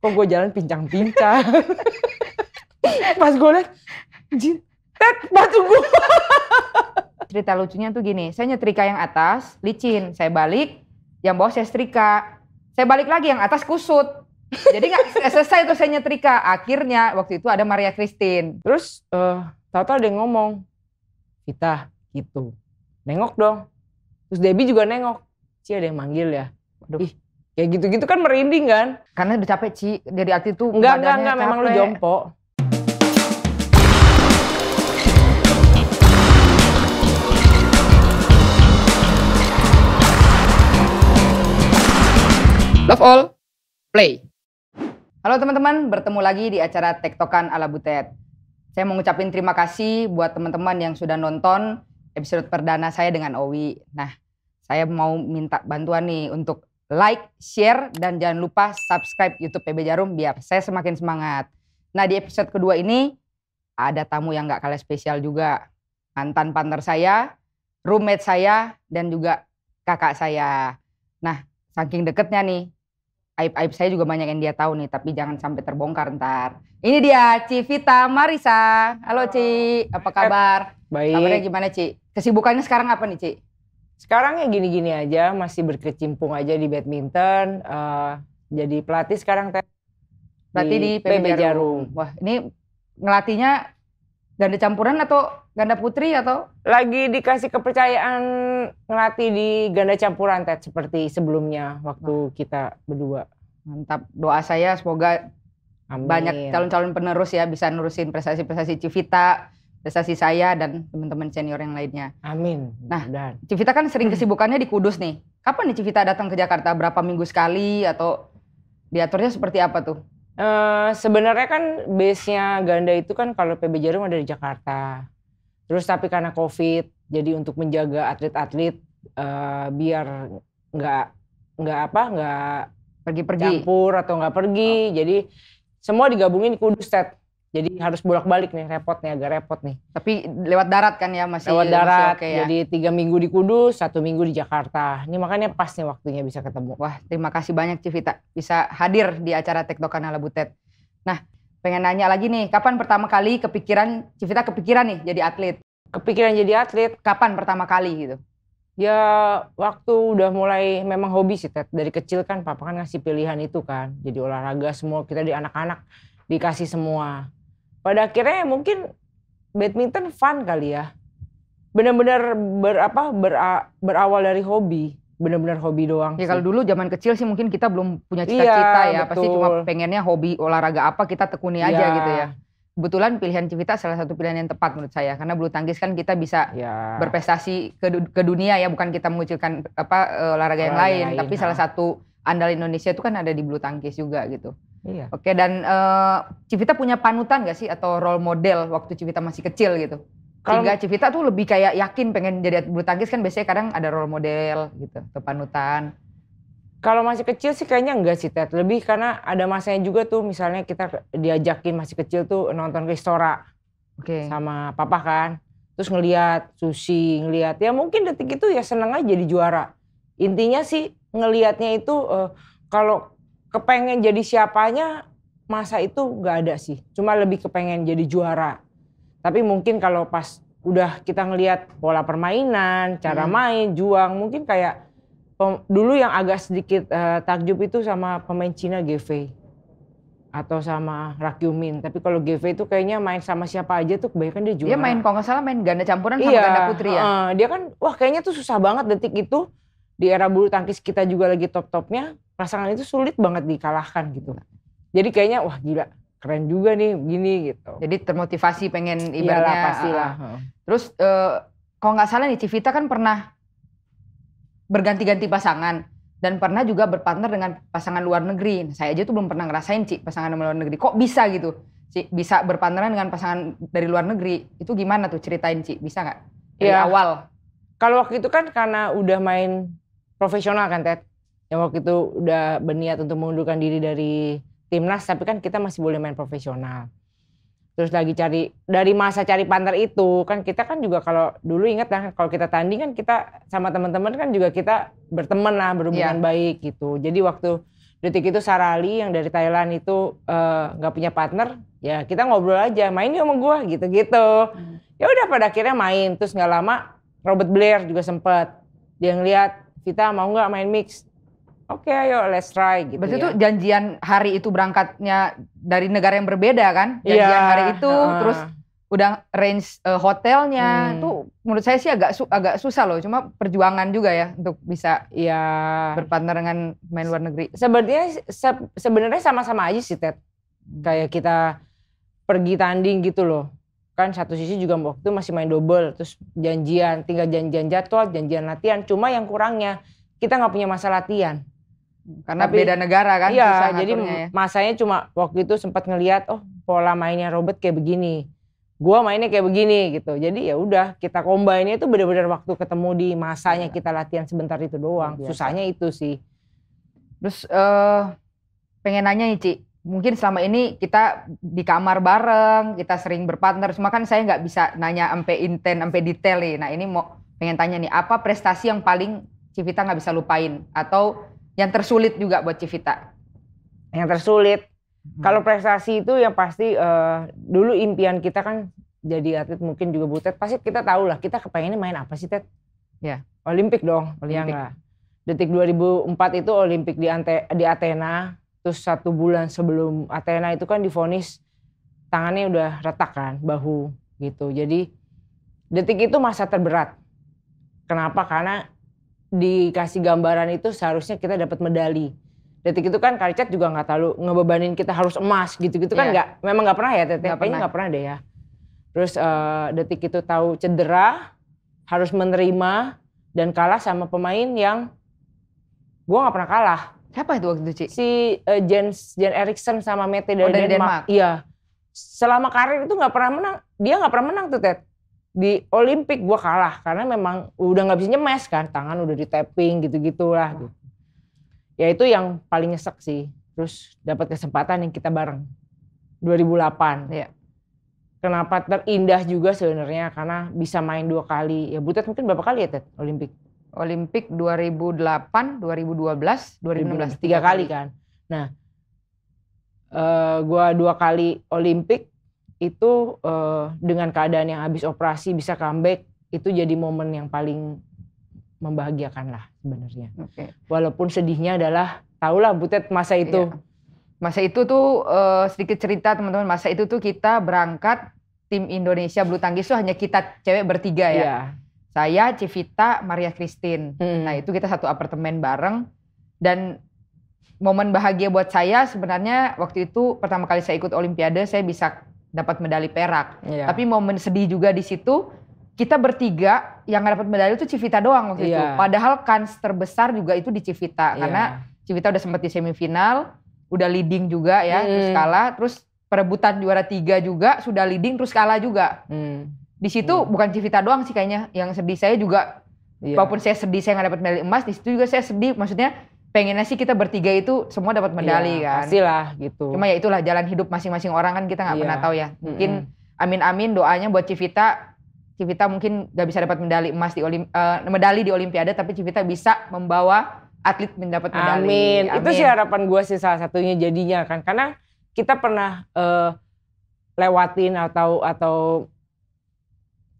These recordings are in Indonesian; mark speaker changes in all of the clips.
Speaker 1: kok gue jalan pincang-pincang pas gue liat jin tet batu gue cerita lucunya tuh gini saya nyetrika yang atas licin saya balik yang bawah saya setrika saya balik lagi yang atas kusut jadi gak selesai tuh saya nyetrika akhirnya waktu itu ada Maria Christine terus uh, ada yang ngomong kita gitu nengok dong terus Debbie juga nengok sih ada yang manggil ya Aduh. ih Kayak gitu-gitu kan merinding kan? Karena udah capek Ci, dari arti itu Enggak, enggak, enggak, memang lu jompo. Love all, play. Halo teman-teman, bertemu lagi di acara Tektokan ala Butet. Saya mau ngucapin terima kasih buat teman-teman yang sudah nonton episode perdana saya dengan Owi. Nah, saya mau minta bantuan nih untuk like, share, dan jangan lupa subscribe YouTube PB Jarum biar saya semakin semangat. Nah di episode kedua ini ada tamu yang gak kalah spesial juga. Mantan partner saya, roommate saya, dan juga kakak saya. Nah saking deketnya nih, aib-aib saya juga banyak yang dia tahu nih, tapi jangan sampai terbongkar ntar. Ini dia, Civita Marisa. Halo Ci, apa kabar? Baik. Kabarnya gimana Ci? Kesibukannya sekarang apa nih Ci? Sekarang ya gini-gini aja, masih berkecimpung aja di badminton. Uh, jadi pelatih sekarang teh. Pelatih di, di PB, Jarum. Jarum. Wah, ini ngelatihnya ganda campuran atau ganda putri atau? Lagi dikasih kepercayaan ngelatih di ganda campuran teh seperti sebelumnya waktu oh. kita berdua. Mantap. Doa saya semoga Amin. banyak calon-calon penerus ya bisa nerusin prestasi-prestasi Civita prestasi saya dan teman-teman senior yang lainnya. Amin. Nah, dan. Civita kan sering kesibukannya di Kudus nih. Kapan nih Civita datang ke Jakarta? Berapa minggu sekali atau diaturnya seperti apa tuh? Uh, sebenarnya kan base-nya Ganda itu kan kalau PB Jarum ada di Jakarta. Terus tapi karena COVID, jadi untuk menjaga atlet-atlet uh, biar nggak nggak apa nggak pergi-pergi campur atau nggak pergi, oh. jadi semua digabungin di Kudus State jadi harus bolak-balik nih repot nih agak repot nih. Tapi lewat darat kan ya masih lewat darat. Masih okay ya. Jadi tiga minggu di Kudus, satu minggu di Jakarta. Ini makanya pas nih waktunya bisa ketemu. Wah terima kasih banyak Civita bisa hadir di acara Tektokan ala Butet. Nah pengen nanya lagi nih, kapan pertama kali kepikiran Civita kepikiran nih jadi atlet? Kepikiran jadi atlet kapan pertama kali gitu? Ya waktu udah mulai memang hobi sih Ted. Dari kecil kan papa kan ngasih pilihan itu kan. Jadi olahraga semua kita di anak-anak dikasih semua pada akhirnya ya mungkin badminton fun kali ya benar-benar berapa ber, berawal dari hobi benar-benar hobi doang. Ya kalau dulu zaman kecil sih mungkin kita belum punya iya, cita-cita iya, ya, pasti cuma pengennya hobi olahraga apa kita tekuni iya. aja gitu ya. Kebetulan pilihan Civita salah satu pilihan yang tepat menurut saya karena bulu tangkis kan kita bisa ya. berprestasi ke, ke dunia ya bukan kita mengucilkan apa olahraga, eh, olahraga yang lain, lain tapi nah. salah satu andal Indonesia itu kan ada di bulu tangkis juga gitu. Iya. Oke dan uh, Civita punya panutan gak sih atau role model waktu Civita masih kecil gitu? Kalau Sehingga Civita tuh lebih kayak yakin pengen jadi bulu tangkis kan biasanya kadang ada role model gitu atau panutan. Kalau masih kecil sih kayaknya enggak sih Ted. Lebih karena ada masanya juga tuh misalnya kita diajakin masih kecil tuh nonton restoran Oke. Okay. Sama papa kan. Terus ngeliat sushi, ngeliat ya mungkin detik itu ya seneng aja jadi juara. Intinya sih ngeliatnya itu uh, kalau kepengen jadi siapanya masa itu nggak ada sih. Cuma lebih kepengen jadi juara. Tapi mungkin kalau pas udah kita ngelihat pola permainan, cara hmm. main, juang, mungkin kayak pem, dulu yang agak sedikit uh, takjub itu sama pemain Cina GV atau sama Rakyumin. Tapi kalau GV itu kayaknya main sama siapa aja tuh kebanyakan dia juara. Dia main kalau nggak salah main ganda campuran sama iya, ganda putri ya. Uh, dia kan wah kayaknya tuh susah banget detik itu di era bulu tangkis kita juga lagi top-topnya pasangan itu sulit banget dikalahkan gitu. Jadi kayaknya wah gila keren juga nih gini gitu. Jadi termotivasi pengen iya, ibaratnya. Iyalah pastilah. Uh, Terus uh, kalau nggak salah nih Civita kan pernah berganti-ganti pasangan dan pernah juga berpartner dengan pasangan luar negeri. Nah, saya aja tuh belum pernah ngerasain sih pasangan luar negeri. Kok bisa gitu? Ci bisa berpartneran dengan pasangan dari luar negeri. Itu gimana tuh ceritain Ci? Bisa nggak? Dari ya. awal. Kalau waktu itu kan karena udah main profesional kan Ted yang waktu itu udah berniat untuk mengundurkan diri dari timnas tapi kan kita masih boleh main profesional terus lagi cari dari masa cari partner itu kan kita kan juga kalau dulu ingat kan kalau kita tanding kan kita sama teman-teman kan juga kita berteman lah berhubungan yeah. baik gitu jadi waktu detik itu Sarali yang dari Thailand itu eh, nggak uh, punya partner ya kita ngobrol aja main yuk sama gua gitu-gitu hmm. ya udah pada akhirnya main terus nggak lama Robert Blair juga sempet dia ngeliat kita mau nggak main mix Oke, okay, ayo let's try gitu. Berarti ya. itu janjian hari itu berangkatnya dari negara yang berbeda kan? Iya. Janjian yeah. hari itu uh. terus udah range uh, eh, hotelnya hmm. tuh menurut saya sih agak su agak susah loh, cuma perjuangan juga ya untuk bisa ya berpartner dengan main luar negeri. Sebenarnya se sebenarnya sama-sama aja sih Ted. Kayak kita pergi tanding gitu loh. Kan satu sisi juga waktu itu masih main double, terus janjian, tinggal janjian jadwal, janjian latihan. Cuma yang kurangnya kita nggak punya masa latihan karena Tapi, beda negara kan. Iya, jadi ya. masanya cuma waktu itu sempat ngelihat oh pola mainnya Robert kayak begini. Gua mainnya kayak begini gitu. Jadi ya udah kita combine itu benar-benar waktu ketemu di masanya iya. kita latihan sebentar itu doang. Susahnya itu sih. Terus uh, pengen nanya nih Ci, mungkin selama ini kita di kamar bareng, kita sering berpartner, cuma kan saya nggak bisa nanya sampai inten, sampai detail nih. Nah ini mau pengen tanya nih, apa prestasi yang paling Civita nggak bisa lupain? Atau yang tersulit juga buat Civita. Yang tersulit. Hmm. Kalau prestasi itu yang pasti uh, dulu impian kita kan jadi atlet mungkin juga butet pasti kita tahu lah kita kepengen main apa sih Ted? Ya. Olimpik dong. Ya Olimpik. Ya Detik 2004 itu Olimpik di, Ante, di Athena. Terus satu bulan sebelum Athena itu kan difonis tangannya udah retak kan, bahu gitu. Jadi detik itu masa terberat. Kenapa? Karena dikasih gambaran itu seharusnya kita dapat medali. Detik itu kan Karicet juga nggak terlalu ngebebanin kita harus emas gitu-gitu yeah. kan iya. nggak, memang nggak pernah ya Teteh, kayaknya nggak pernah deh ya. Terus uh, detik itu tahu cedera, harus menerima dan kalah sama pemain yang gua nggak pernah kalah. Siapa itu waktu itu Ci? Si uh, eh, Jens Eriksson Eriksen sama Mete dari, oh, dari Denmark. Denmark. Iya. Selama karir itu nggak pernah menang, dia nggak pernah menang tuh Tete di Olimpik gue kalah karena memang udah nggak bisa nyemes kan tangan udah di tapping gitu gitulah gitu. ya itu yang paling nyesek sih terus dapat kesempatan yang kita bareng 2008 ya. kenapa terindah juga sebenarnya karena bisa main dua kali ya butet mungkin berapa kali ya tet Olimpik Olimpik 2008 2012 2016 tiga kali kan nah uh, eh, gue dua kali Olimpik itu uh, dengan keadaan yang habis operasi bisa comeback itu jadi momen yang paling membahagiakan lah sebenarnya. Okay. Walaupun sedihnya adalah tahulah butet masa itu. Iya. Masa itu tuh uh, sedikit cerita teman-teman. Masa itu tuh kita berangkat tim Indonesia bulu tangkis tuh hanya kita cewek bertiga ya. Iya. Saya, Civita, Maria Christine. Hmm. Nah itu kita satu apartemen bareng dan momen bahagia buat saya sebenarnya waktu itu pertama kali saya ikut Olimpiade saya bisa dapat medali perak. Yeah. Tapi momen sedih juga di situ kita bertiga yang dapat medali itu Civita doang waktu yeah. itu. Iya. Padahal kans terbesar juga itu di Civita yeah. karena Civita udah sempat di semifinal, udah leading juga ya, hmm. terus kalah, terus perebutan juara tiga juga sudah leading terus kalah juga. Hmm. Di situ hmm. bukan Civita doang sih kayaknya yang sedih saya juga. Yeah. Walaupun saya sedih saya nggak dapat medali emas, di situ juga saya sedih. Maksudnya pengennya sih kita bertiga itu semua dapat medali iya, kan. Pastilah gitu. Cuma ya itulah jalan hidup masing-masing orang kan kita nggak iya. pernah tahu ya. Mungkin amin-amin doanya buat Civita Civita mungkin gak bisa dapat medali emas di Olim, uh, medali di Olimpiade tapi Civita bisa membawa atlet mendapat medali. Amin. amin. Itu sih harapan gue sih salah satunya jadinya kan karena kita pernah uh, lewatin atau atau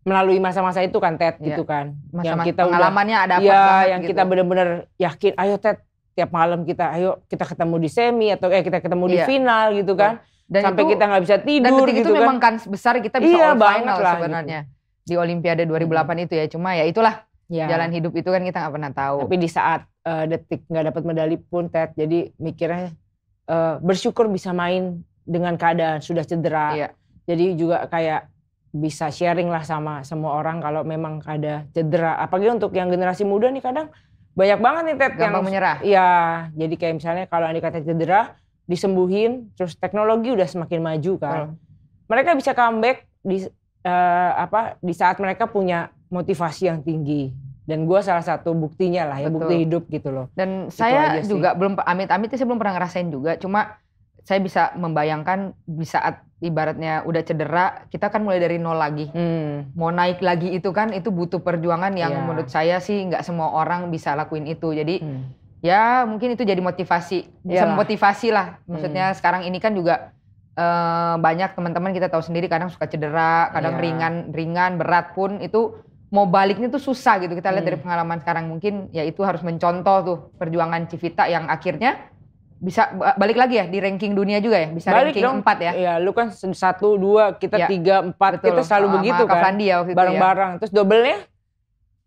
Speaker 1: melalui masa-masa itu kan Ted iya. gitu kan masa -masa yang kita pengalamannya udah, ada apa ya yang gitu. kita benar-benar yakin ayo Ted tiap malam kita ayo kita ketemu di semi atau eh kita ketemu di iya. final gitu kan. Dan Sampai itu, kita nggak bisa tidur dan gitu itu kan. memang kan besar kita bisa iya, all final lah, gitu. sebenarnya. Gitu. Di Olimpiade 2008 hmm. itu ya cuma ya itulah yeah. Jalan hidup itu kan kita nggak pernah tahu. Tapi di saat uh, detik nggak dapat medali pun Ted, jadi mikirnya uh, bersyukur bisa main dengan keadaan sudah cedera. Iya. Jadi juga kayak bisa sharing lah sama semua orang kalau memang ada cedera. Apalagi untuk yang generasi muda nih kadang banyak banget nih Ted yang menyerah. Iya, jadi kayak misalnya kalau andai kata cedera disembuhin, terus teknologi udah semakin maju kan. Hmm. Mereka bisa comeback di uh, apa di saat mereka punya motivasi yang tinggi. Dan gue salah satu buktinya lah ya, Betul. bukti hidup gitu loh. Dan gitu saya juga belum, amit-amit sih belum pernah ngerasain juga. Cuma saya bisa membayangkan di saat ibaratnya udah cedera, kita kan mulai dari nol lagi. Hmm. Mau naik lagi itu kan itu butuh perjuangan yang yeah. menurut saya sih nggak semua orang bisa lakuin itu. Jadi hmm. ya mungkin itu jadi motivasi, bisa Yalah. memotivasi lah. Maksudnya hmm. sekarang ini kan juga eh, banyak teman-teman kita tahu sendiri kadang suka cedera, kadang yeah. ringan ringan berat pun itu mau baliknya tuh susah gitu. Kita lihat hmm. dari pengalaman sekarang mungkin ya itu harus mencontoh tuh perjuangan Civita yang akhirnya bisa balik lagi ya di ranking dunia juga ya bisa balik ranking empat 4 ya Iya lu kan satu dua kita ya. tiga empat Betul. kita selalu oh, begitu kan Kavlandi ya waktu ya. bareng-bareng ya. terus double-nya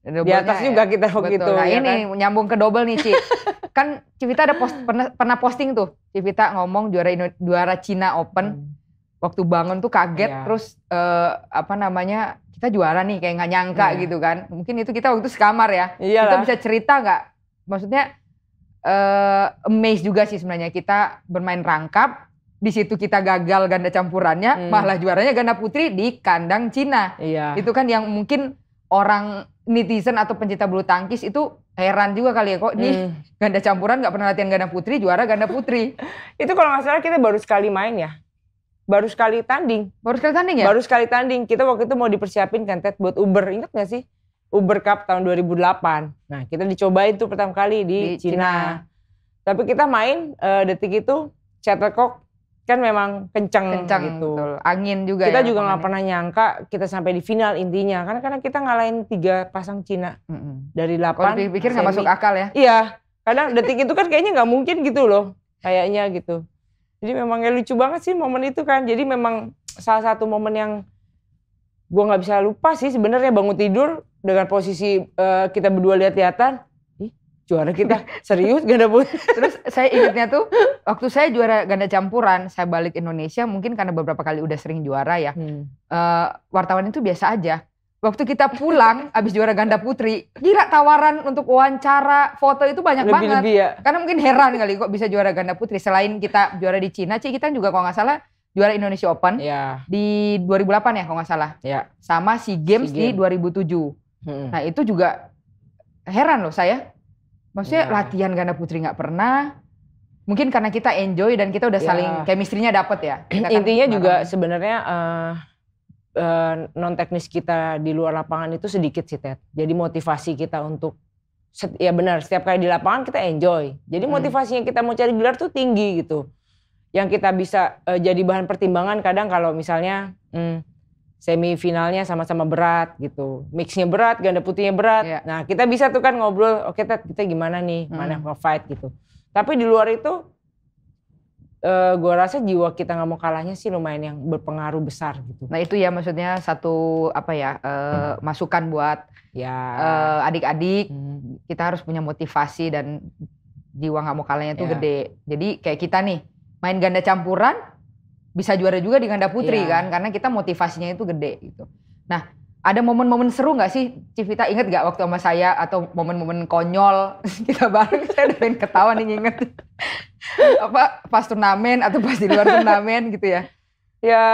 Speaker 1: di atas ya. juga kita waktu itu nah ya ini kan? nyambung ke double nih Ci kan Civita ada post, pernah, pernah posting tuh Civita ngomong juara juara Cina Open hmm. waktu bangun tuh kaget ya. terus uh, apa namanya kita juara nih kayak nggak nyangka ya. gitu kan mungkin itu kita waktu sekamar ya Iyalah. kita bisa cerita nggak maksudnya uh, amazed juga sih sebenarnya kita bermain rangkap di situ kita gagal ganda campurannya hmm. malah juaranya ganda putri di kandang Cina iya. itu kan yang mungkin orang netizen atau pencinta bulu tangkis itu heran juga kali ya kok nih hmm. ganda campuran nggak pernah latihan ganda putri juara ganda putri itu kalau nggak salah kita baru sekali main ya baru sekali tanding baru sekali tanding ya baru sekali tanding kita waktu itu mau dipersiapin kan buat Uber inget gak sih Uber Cup tahun 2008. Nah, kita dicobain tuh pertama kali di, di Cina. Cina. Tapi kita main uh, detik itu shuttlecock kan memang kencang, kencang gitu. Betul. Angin juga Kita ya, juga nggak pernah nyangka kita sampai di final intinya. Karena karena kita ngalahin tiga pasang Cina. Mm -hmm. Dari 8. Kalau dipikir nggak masuk akal ya? Iya. Kadang detik itu kan kayaknya nggak mungkin gitu loh. Kayaknya gitu. Jadi memang ya lucu banget sih momen itu kan. Jadi memang salah satu momen yang gue nggak bisa lupa sih sebenarnya bangun tidur dengan posisi uh, kita berdua lihat-lihatan juara kita serius ganda putri terus saya ingatnya tuh waktu saya juara ganda campuran saya balik Indonesia mungkin karena beberapa kali udah sering juara ya hmm. uh, wartawan itu biasa aja waktu kita pulang abis juara ganda putri gila tawaran untuk wawancara foto itu banyak lebih, banget ya. karena mungkin heran kali kok bisa juara ganda putri selain kita juara di Cina sih kita juga kalau nggak salah juara Indonesia Open ya. di 2008 ya kalau nggak salah. Ya. Sama si Games, SEA Games. di 2007. Hmm. Nah itu juga heran loh saya. Maksudnya ya. latihan ganda putri nggak pernah. Mungkin karena kita enjoy dan kita udah ya. saling chemistry-nya dapet ya. Kita kan Intinya kan, juga sebenarnya uh, uh, non teknis kita di luar lapangan itu sedikit sih Ted. Jadi motivasi kita untuk ya benar setiap kali di lapangan kita enjoy. Jadi motivasinya hmm. kita mau cari gelar tuh tinggi gitu yang kita bisa uh, jadi bahan pertimbangan kadang kalau misalnya hmm, semifinalnya sama-sama berat gitu, mixnya berat, ganda putihnya berat. Yeah. Nah kita bisa tuh kan ngobrol, oke okay, kita gimana nih, hmm. mana yang fight gitu. Tapi di luar itu, uh, eh, gue rasa jiwa kita nggak mau kalahnya sih lumayan yang berpengaruh besar gitu. Nah itu ya maksudnya satu apa ya uh, hmm. masukan buat ya uh, adik-adik, hmm. kita harus punya motivasi dan jiwa nggak mau kalahnya tuh ya. gede. Jadi kayak kita nih main ganda campuran bisa juara juga di ganda putri yeah. kan karena kita motivasinya itu gede gitu. Nah, ada momen-momen seru nggak sih Civita inget gak waktu sama saya atau momen-momen konyol kita bareng saya udah pengen ketawa nih inget apa pas turnamen atau pas di luar turnamen gitu ya ya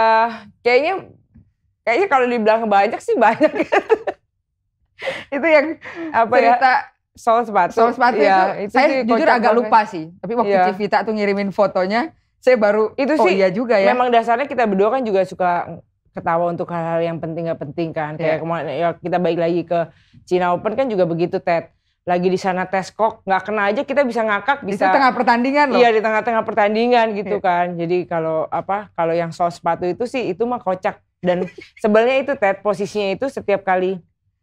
Speaker 1: kayaknya kayaknya kalau dibilang banyak sih banyak itu yang apa ya? cerita ya? Sol sepatu. Sol sepatu ya, itu, saya itu jujur agak banget. lupa sih. Tapi waktu ya. Civita tuh ngirimin fotonya, saya baru itu oh sih, iya juga ya. Memang dasarnya kita berdua kan juga suka ketawa untuk hal-hal yang penting gak penting kan. Kayak iya. kemarin ya kita balik lagi ke Cina Open kan juga begitu Ted. Lagi di sana tes kok nggak kena aja kita bisa ngakak bisa. Di tengah pertandingan loh. Iya di tengah-tengah pertandingan gitu ya. kan. Jadi kalau apa kalau yang soal sepatu itu sih itu mah kocak dan sebenarnya itu Ted posisinya itu setiap kali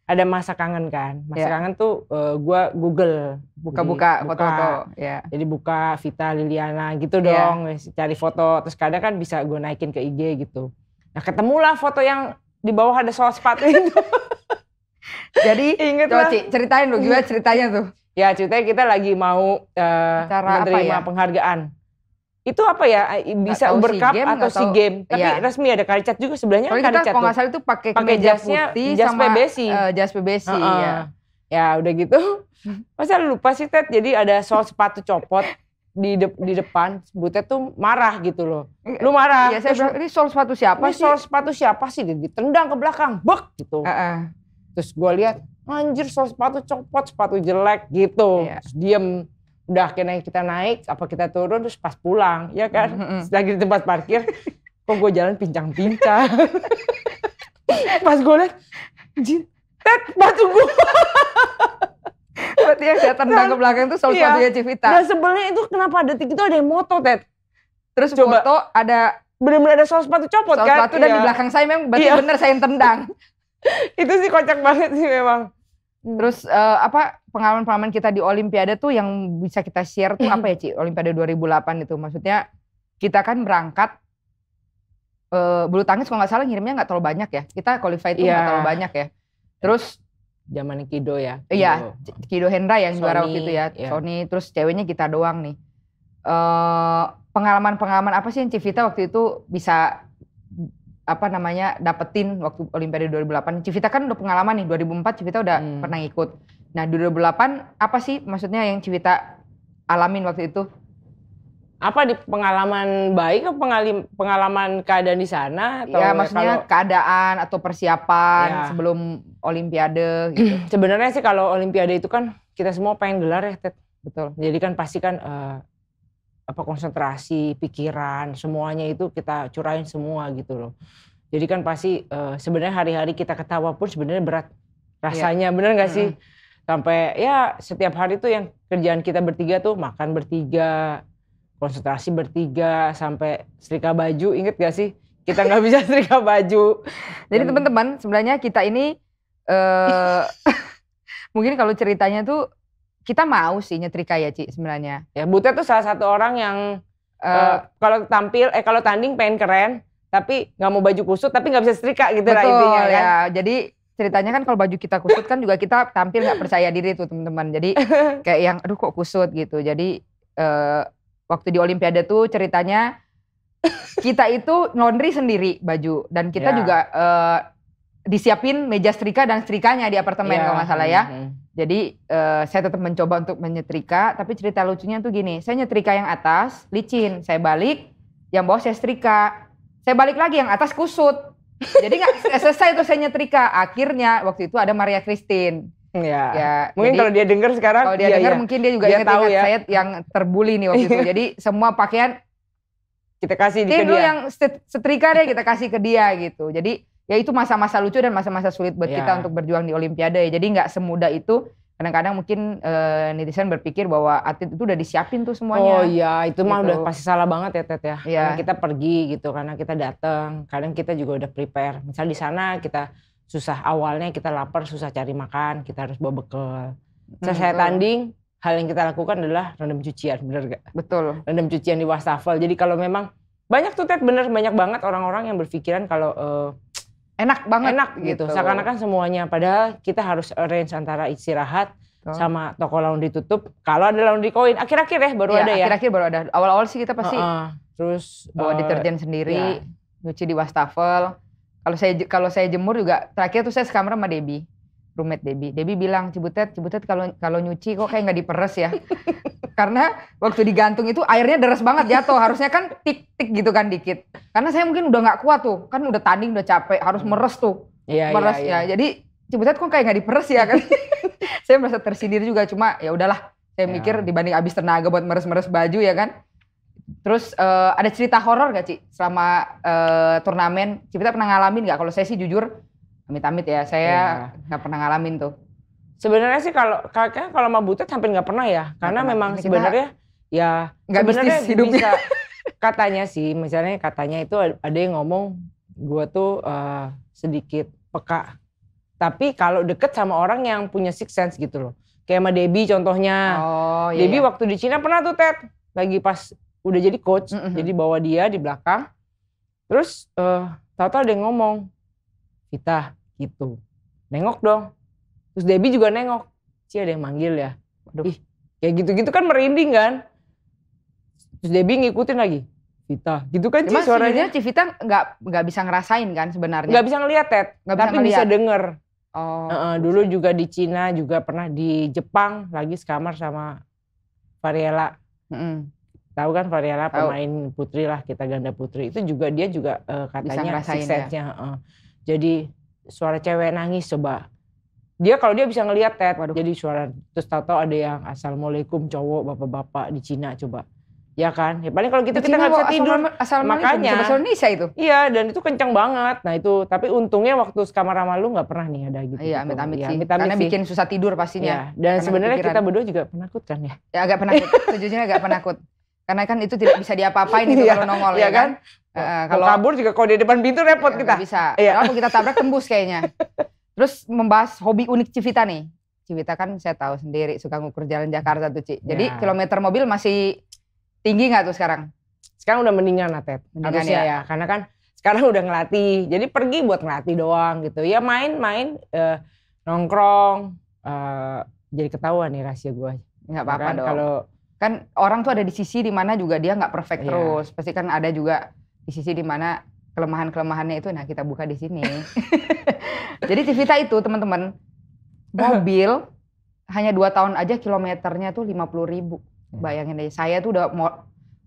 Speaker 1: ada masa kangen kan. Masa yeah. kangen tuh uh, eh, gue Google buka-buka foto-foto. Yeah. Jadi buka Vita Liliana gitu yeah. dong, cari foto. Terus kadang kan bisa gue naikin ke IG gitu. Nah ketemulah foto yang di bawah ada soal sepatu itu. Jadi Inget lah, ceritain dong gimana iya. ceritanya tuh. Ya ceritanya kita lagi mau uh, eh, Cara menerima ya? penghargaan itu apa ya bisa atau berkap si game, atau, atau si game tapi ya. resmi ada karicat juga sebelahnya kan karicat kalau nggak salah itu pakai pakai jasnya putih iya, jas sama PBC. Uh, eh, jas PBC uh -uh. ya ya udah gitu masa lupa sih Ted jadi ada soal sepatu copot di de di depan butet tuh marah gitu loh iya. lu marah ya, saya terus, ini soal sepatu siapa ini sih soal sepatu siapa sih ditendang ke belakang bek gitu uh -uh. terus gue lihat anjir soal sepatu copot sepatu jelek gitu yeah. terus diem udah akhirnya kita naik apa kita turun terus pas pulang ya kan mm -hmm. lagi di tempat parkir kok gue jalan pincang-pincang pas gue lihat jin tet batu gue berarti yang tendang nah, ke belakang itu salah iya. satunya Civita nah sebelnya itu kenapa ada itu ada yang moto tet terus Coba. foto ada benar-benar ada soal sepatu copot soal kan sepatu iya. dan di iya. belakang saya memang berarti iya. bener saya yang tendang itu sih kocak banget sih memang Hmm. Terus uh, apa pengalaman-pengalaman kita di Olimpiade tuh yang bisa kita share tuh apa ya Ci? Olimpiade 2008 itu maksudnya kita kan berangkat uh, bulu tangis kalau nggak salah ngirimnya nggak terlalu banyak ya. Kita qualify itu nggak yeah. terlalu banyak ya. Terus zaman Kido ya. Iya, Kido. Iya, Kido Hendra yang Sony, juara waktu itu ya. Yeah. Sony terus ceweknya kita doang nih. Uh, pengalaman-pengalaman apa sih yang Civita waktu itu bisa apa namanya dapetin waktu Olimpiade 2008. Civita kan udah pengalaman nih 2004 Civita udah hmm. pernah ikut. Nah 2008 apa sih maksudnya yang Civita alamin waktu itu? Apa di pengalaman baik atau pengalim, pengalaman keadaan di sana? Atau ya, ya maksudnya kalau, keadaan atau persiapan ya. sebelum Olimpiade. Gitu. Sebenarnya sih kalau Olimpiade itu kan kita semua pengen gelar ya, Ted. Betul. Jadi kan pasti kan uh, apa konsentrasi, pikiran, semuanya itu kita curahin semua gitu loh. Jadi kan pasti uh, sebenarnya hari-hari kita ketawa pun sebenarnya berat rasanya, ya. bener nggak sih? Sampai ya setiap hari tuh yang kerjaan kita bertiga tuh makan bertiga, konsentrasi bertiga, sampai setrika baju, inget gak sih? Kita nggak bisa setrika baju. Jadi teman-teman sebenarnya kita ini uh, mungkin kalau ceritanya tuh kita mau sih nyetrika ya Ci sebenarnya. Ya Butet tuh salah satu orang yang uh, uh, kalau tampil eh kalau tanding pengen keren tapi nggak mau baju kusut tapi nggak bisa setrika gitu betul, lah intinya ya. kan. ya. Jadi ceritanya kan kalau baju kita kusut kan juga kita tampil nggak percaya diri tuh teman-teman. Jadi kayak yang aduh kok kusut gitu. Jadi uh, waktu di Olimpiade tuh ceritanya kita itu laundry sendiri baju dan kita yeah. juga uh, disiapin meja setrika dan setrikanya di apartemen yeah. kalau masalah ya. Mm -hmm jadi uh, saya tetap mencoba untuk menyetrika, tapi cerita lucunya tuh gini, saya nyetrika yang atas licin, saya balik, yang bawah saya setrika, saya balik lagi yang atas kusut. Jadi nggak selesai tuh saya nyetrika. Akhirnya waktu itu ada Maria Christine. Ya. ya mungkin jadi, kalau dia dengar sekarang kalau dia iya, dengar iya. mungkin dia juga ingat, kan ya. saya yang terbuli nih waktu itu. Jadi semua pakaian kita kasih di ke dia. yang setrika deh kita kasih ke dia gitu. Jadi ya itu masa-masa lucu dan masa-masa sulit buat yeah. kita ya. untuk berjuang di Olimpiade ya. Jadi nggak semudah itu. Kadang-kadang mungkin uh, netizen berpikir bahwa atlet itu udah disiapin tuh semuanya. Oh iya, itu gitu. mah udah pasti salah banget ya Tet ya. Yeah. Karena kita pergi gitu, karena kita datang, kadang kita juga udah prepare. Misal di sana kita susah awalnya kita lapar, susah cari makan, kita harus bawa bekal. hmm, saya tanding, hal yang kita lakukan adalah rendam cucian, bener gak? Betul. Rendam cucian di wastafel. Jadi kalau memang banyak tuh Tet bener banyak banget orang-orang yang berpikiran kalau uh, enak banget enak gitu. gitu. Seakan-akan semuanya padahal kita harus arrange antara istirahat sama toko laundry tutup. Kalau ada laundry koin akhir-akhir ya baru ya, ada ya. Akhir-akhir baru ada. Awal-awal sih kita pasti uh -uh. terus bawa uh, deterjen sendiri, ya. nyuci di wastafel. Kalau saya kalau saya jemur juga terakhir tuh saya sekamar sama Debi roommate Debbie. Debbie bilang, Cibutet, Cibutet kalau kalau nyuci kok kayak nggak diperes ya. Karena waktu digantung itu airnya deras banget jatuh. Harusnya kan tik-tik gitu kan dikit. Karena saya mungkin udah nggak kuat tuh. Kan udah tanding, udah capek. Harus hmm. meres tuh. Iya, iya, meres iya. ya. Jadi Cibutet kok kayak nggak diperes ya kan. saya merasa tersindir juga. Cuma ya udahlah. Saya ya. mikir dibanding habis tenaga buat meres-meres baju ya kan. Terus uh, ada cerita horor gak Ci? Selama uh, turnamen. Cibutet pernah ngalamin gak? Kalau saya sih jujur Amit-amit ya, saya iya. nggak yeah. pernah ngalamin tuh. Sebenarnya sih kalau kayaknya kalau mau butet hampir nggak pernah ya, karena memang sebenarnya ya nggak sebenarnya hidupnya. bisa katanya sih, misalnya katanya itu ada yang ngomong gue tuh uh, sedikit peka, tapi kalau deket sama orang yang punya six sense gitu loh, kayak sama Debbie contohnya. Oh, iya, Debbie iya. waktu di Cina pernah tuh Ted lagi pas udah jadi coach, mm -hmm. jadi bawa dia di belakang, terus uh, eh, tahu-tahu ada yang ngomong Vita gitu nengok dong terus Debbie juga nengok Ci ada yang manggil ya Aduh. ih kayak gitu-gitu kan merinding kan terus Debbie ngikutin lagi Vita gitu kan Cuma suaranya. suaranya Vita nggak gak bisa ngerasain kan sebenarnya Gak bisa ngeliat Ted gak tapi bisa, bisa denger oh, uh, dulu ya. juga di Cina juga pernah di Jepang lagi sekamar sama Variela mm tahu kan Variela pemain putri lah kita ganda putri itu juga dia juga uh, katanya suksesnya ya. uh jadi suara cewek nangis coba dia kalau dia bisa ngelihat Ted Waduh. jadi suara terus tato ada yang assalamualaikum cowok bapak-bapak di Cina coba ya kan ya paling kalau gitu di kita nggak bisa tidur makanya bahasa Indonesia itu iya dan itu kencang banget nah itu tapi untungnya waktu sekamar sama lu nggak pernah nih ada gitu iya amit amit, ya, sih. amit, -amit karena sih. bikin susah tidur pastinya ya, dan sebenarnya kita berdua juga penakut kan ya, ya agak penakut sejujurnya agak penakut karena kan itu tidak bisa diapa-apain itu iya, kalau nongol iya ya kan. kan? Eh, kalau kabur juga kalau di depan pintu repot eh, kita. Bisa. Iya. Kalau kita tabrak tembus kayaknya. Terus membahas hobi unik Civita nih. Civita kan saya tahu sendiri suka ngukur jalan Jakarta tuh, Ci. Jadi iya. kilometer mobil masih tinggi nggak tuh sekarang? Sekarang udah mendingan lah, Mendingan ya? ya. Karena kan sekarang udah ngelatih. Jadi pergi buat ngelatih doang gitu. Ya main-main uh, eh, nongkrong uh, jadi ketahuan nih rahasia gue. Nggak ya apa-apa kan? dong. Kalau kan orang tuh ada di sisi dimana juga dia nggak perfect yeah. terus pasti kan ada juga di sisi dimana kelemahan kelemahannya itu nah kita buka di sini jadi Civita itu teman-teman mobil hanya dua tahun aja kilometernya tuh lima puluh ribu iya. bayangin deh saya tuh udah mau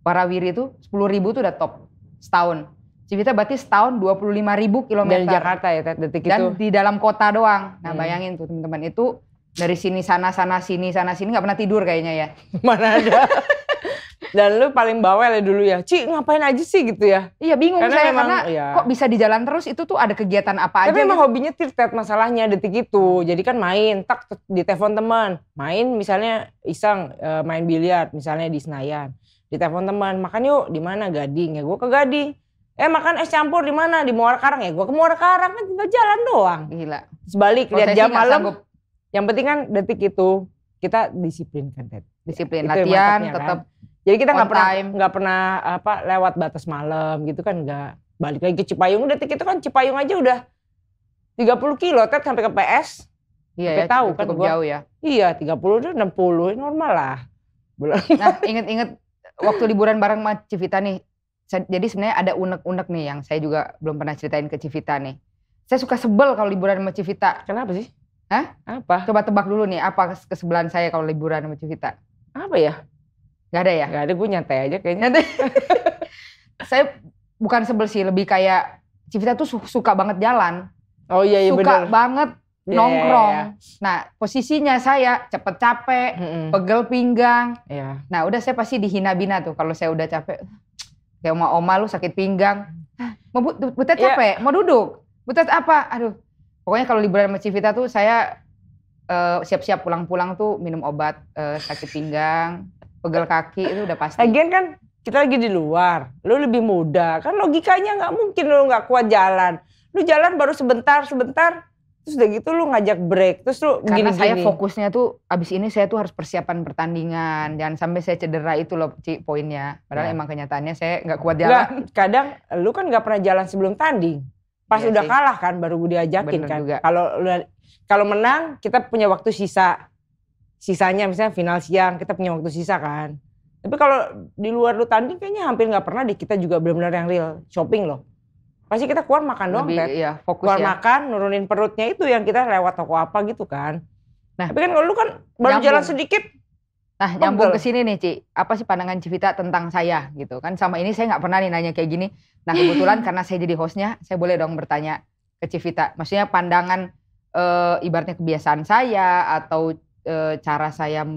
Speaker 1: Warawiri tuh sepuluh ribu tuh udah top setahun Civita berarti setahun dua puluh lima ribu kilometer dari Jakarta ya detik itu dan di dalam kota doang nah hmm. bayangin tuh teman-teman itu dari sini sana sana sini sana sini nggak pernah tidur kayaknya ya mana ada dan lu paling bawel ya dulu ya Ci ngapain aja sih gitu ya iya bingung karena saya memang, karena ya. kok bisa di jalan terus itu tuh ada kegiatan apa tapi aja tapi emang gitu. hobinya tirtet masalahnya detik itu jadi kan main tak di telepon teman main misalnya iseng eh, main biliar misalnya di Senayan di telepon teman makan yuk di mana Gading ya gua ke Gading Eh makan es campur di mana? Di Muara Karang ya. Gua ke Muara Karang kan tinggal jalan doang. Gila. Sebalik lihat jam malam. Sanggup yang penting kan detik itu kita disiplin kan Ted. disiplin ya, latihan tetap kan. jadi kita nggak pernah nggak pernah apa lewat batas malam gitu kan nggak balik lagi ke Cipayung detik itu kan Cipayung aja udah 30 kilo Ted sampai ke PS iya ya, tahu kan gua, jauh ya iya 30 puluh 60 normal lah nah inget-inget waktu liburan bareng sama Civita nih jadi sebenarnya ada unek-unek nih yang saya juga belum pernah ceritain ke Civita nih saya suka sebel kalau liburan sama Civita kenapa sih Hah? Apa? Coba tebak dulu nih, apa kesebelan saya kalau liburan sama Cevita? Apa ya? Gak ada ya? Gak ada, gue nyantai aja kayaknya. Nyantai. saya bukan sebel sih, lebih kayak Cevita tuh suka banget jalan. Oh iya, iya Suka bener. banget yeah. Iya, nongkrong. Iya, iya. Nah posisinya saya cepet capek, mm hmm pegel pinggang. Yeah. Nah udah saya pasti dihina bina tuh kalau saya udah capek. Kayak oma-oma lu sakit pinggang. Mm. Mau butet capek, yeah. mau duduk. Butet apa? Aduh pokoknya kalau liburan sama Civita tuh saya eh, siap-siap uh, pulang-pulang tuh minum obat uh, sakit pinggang, pegel kaki itu udah pasti. Lagian kan kita lagi di luar, lu lebih muda, kan logikanya nggak mungkin lu nggak kuat jalan. Lu jalan baru sebentar, sebentar, terus udah gitu lu ngajak break terus lu karena gini, saya fokusnya tuh abis ini saya tuh harus persiapan pertandingan jangan sampai saya cedera itu loh Ci, poinnya padahal ya. emang kenyataannya saya nggak kuat jalan gak, kadang lu kan nggak pernah jalan sebelum tanding Pas ya udah sih. kalah kan baru gue diajakin Bener kan. Kalau kalau menang kita punya waktu sisa. Sisanya misalnya final siang kita punya waktu sisa kan. Tapi kalau di luar lu tanding kayaknya hampir nggak pernah deh kita juga benar-benar yang real shopping loh. Pasti kita keluar makan doang Lebih, kan. Iya, fokus keluar ya. makan, nurunin perutnya itu yang kita lewat toko apa gitu kan. Nah, tapi kan kalau lu kan baru nyambung. jalan sedikit Nah, nyambung ke sini nih, Ci. Apa sih pandangan Civita tentang saya gitu kan? Sama ini saya nggak pernah nih nanya kayak gini. Nah, kebetulan karena saya jadi hostnya, saya boleh dong bertanya ke Civita. Maksudnya pandangan e, ibaratnya kebiasaan saya atau e, cara saya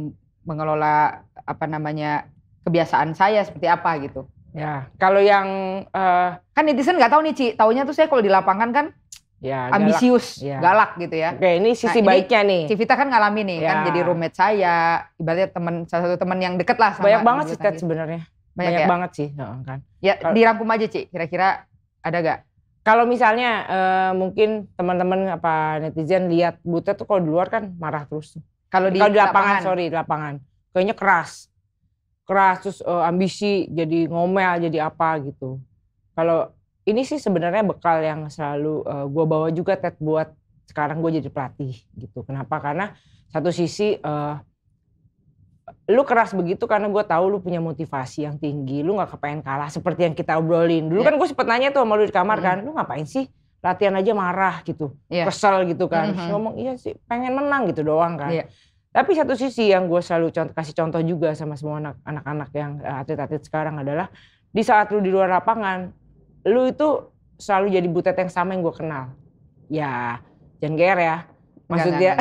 Speaker 1: mengelola apa namanya kebiasaan saya seperti apa gitu. Ya, kalau yang uh, kan netizen nggak tahu nih Ci, taunya tuh saya kalau di lapangan kan ya, ambisius, galak. Ya. galak gitu ya. Oke, ini sisi nah, baiknya ini, nih. Civita kan ngalami nih, kan ya. kan jadi roommate saya, ibaratnya teman salah satu teman yang deket lah sama Banyak banget sih sebenarnya. Banyak, Banyak ya? banget sih, oh, kan. Ya, Kalo, dirangkum aja, sih Kira-kira ada gak? Kalau misalnya uh, mungkin teman-teman apa netizen lihat Butet tuh kalau di luar kan marah terus. Kalau di, di lapangan, lapangan, sorry, di lapangan. Kayaknya keras. Keras terus uh, ambisi, jadi ngomel, jadi apa gitu. Kalau ini sih sebenarnya bekal yang selalu uh, eh, gue bawa juga Ted buat sekarang gue jadi pelatih gitu. Kenapa? Karena satu sisi uh, lu keras begitu karena gue tahu lu punya motivasi yang tinggi, lu nggak kepengen kalah seperti yang kita obrolin. Dulu yeah. kan gue sempet nanya tuh sama lu di kamar mm. kan, lu ngapain sih latihan aja marah gitu, yeah. kesel gitu kan. Mm -hmm. Ngomong iya sih pengen menang gitu doang kan. Yeah. Tapi satu sisi yang gue selalu contoh, kasih contoh juga sama semua anak-anak yang eh, atlet-atlet sekarang adalah di saat lu di luar lapangan, lu itu selalu jadi butet yang sama yang gue kenal. Ya, jangan ger ya. Maksudnya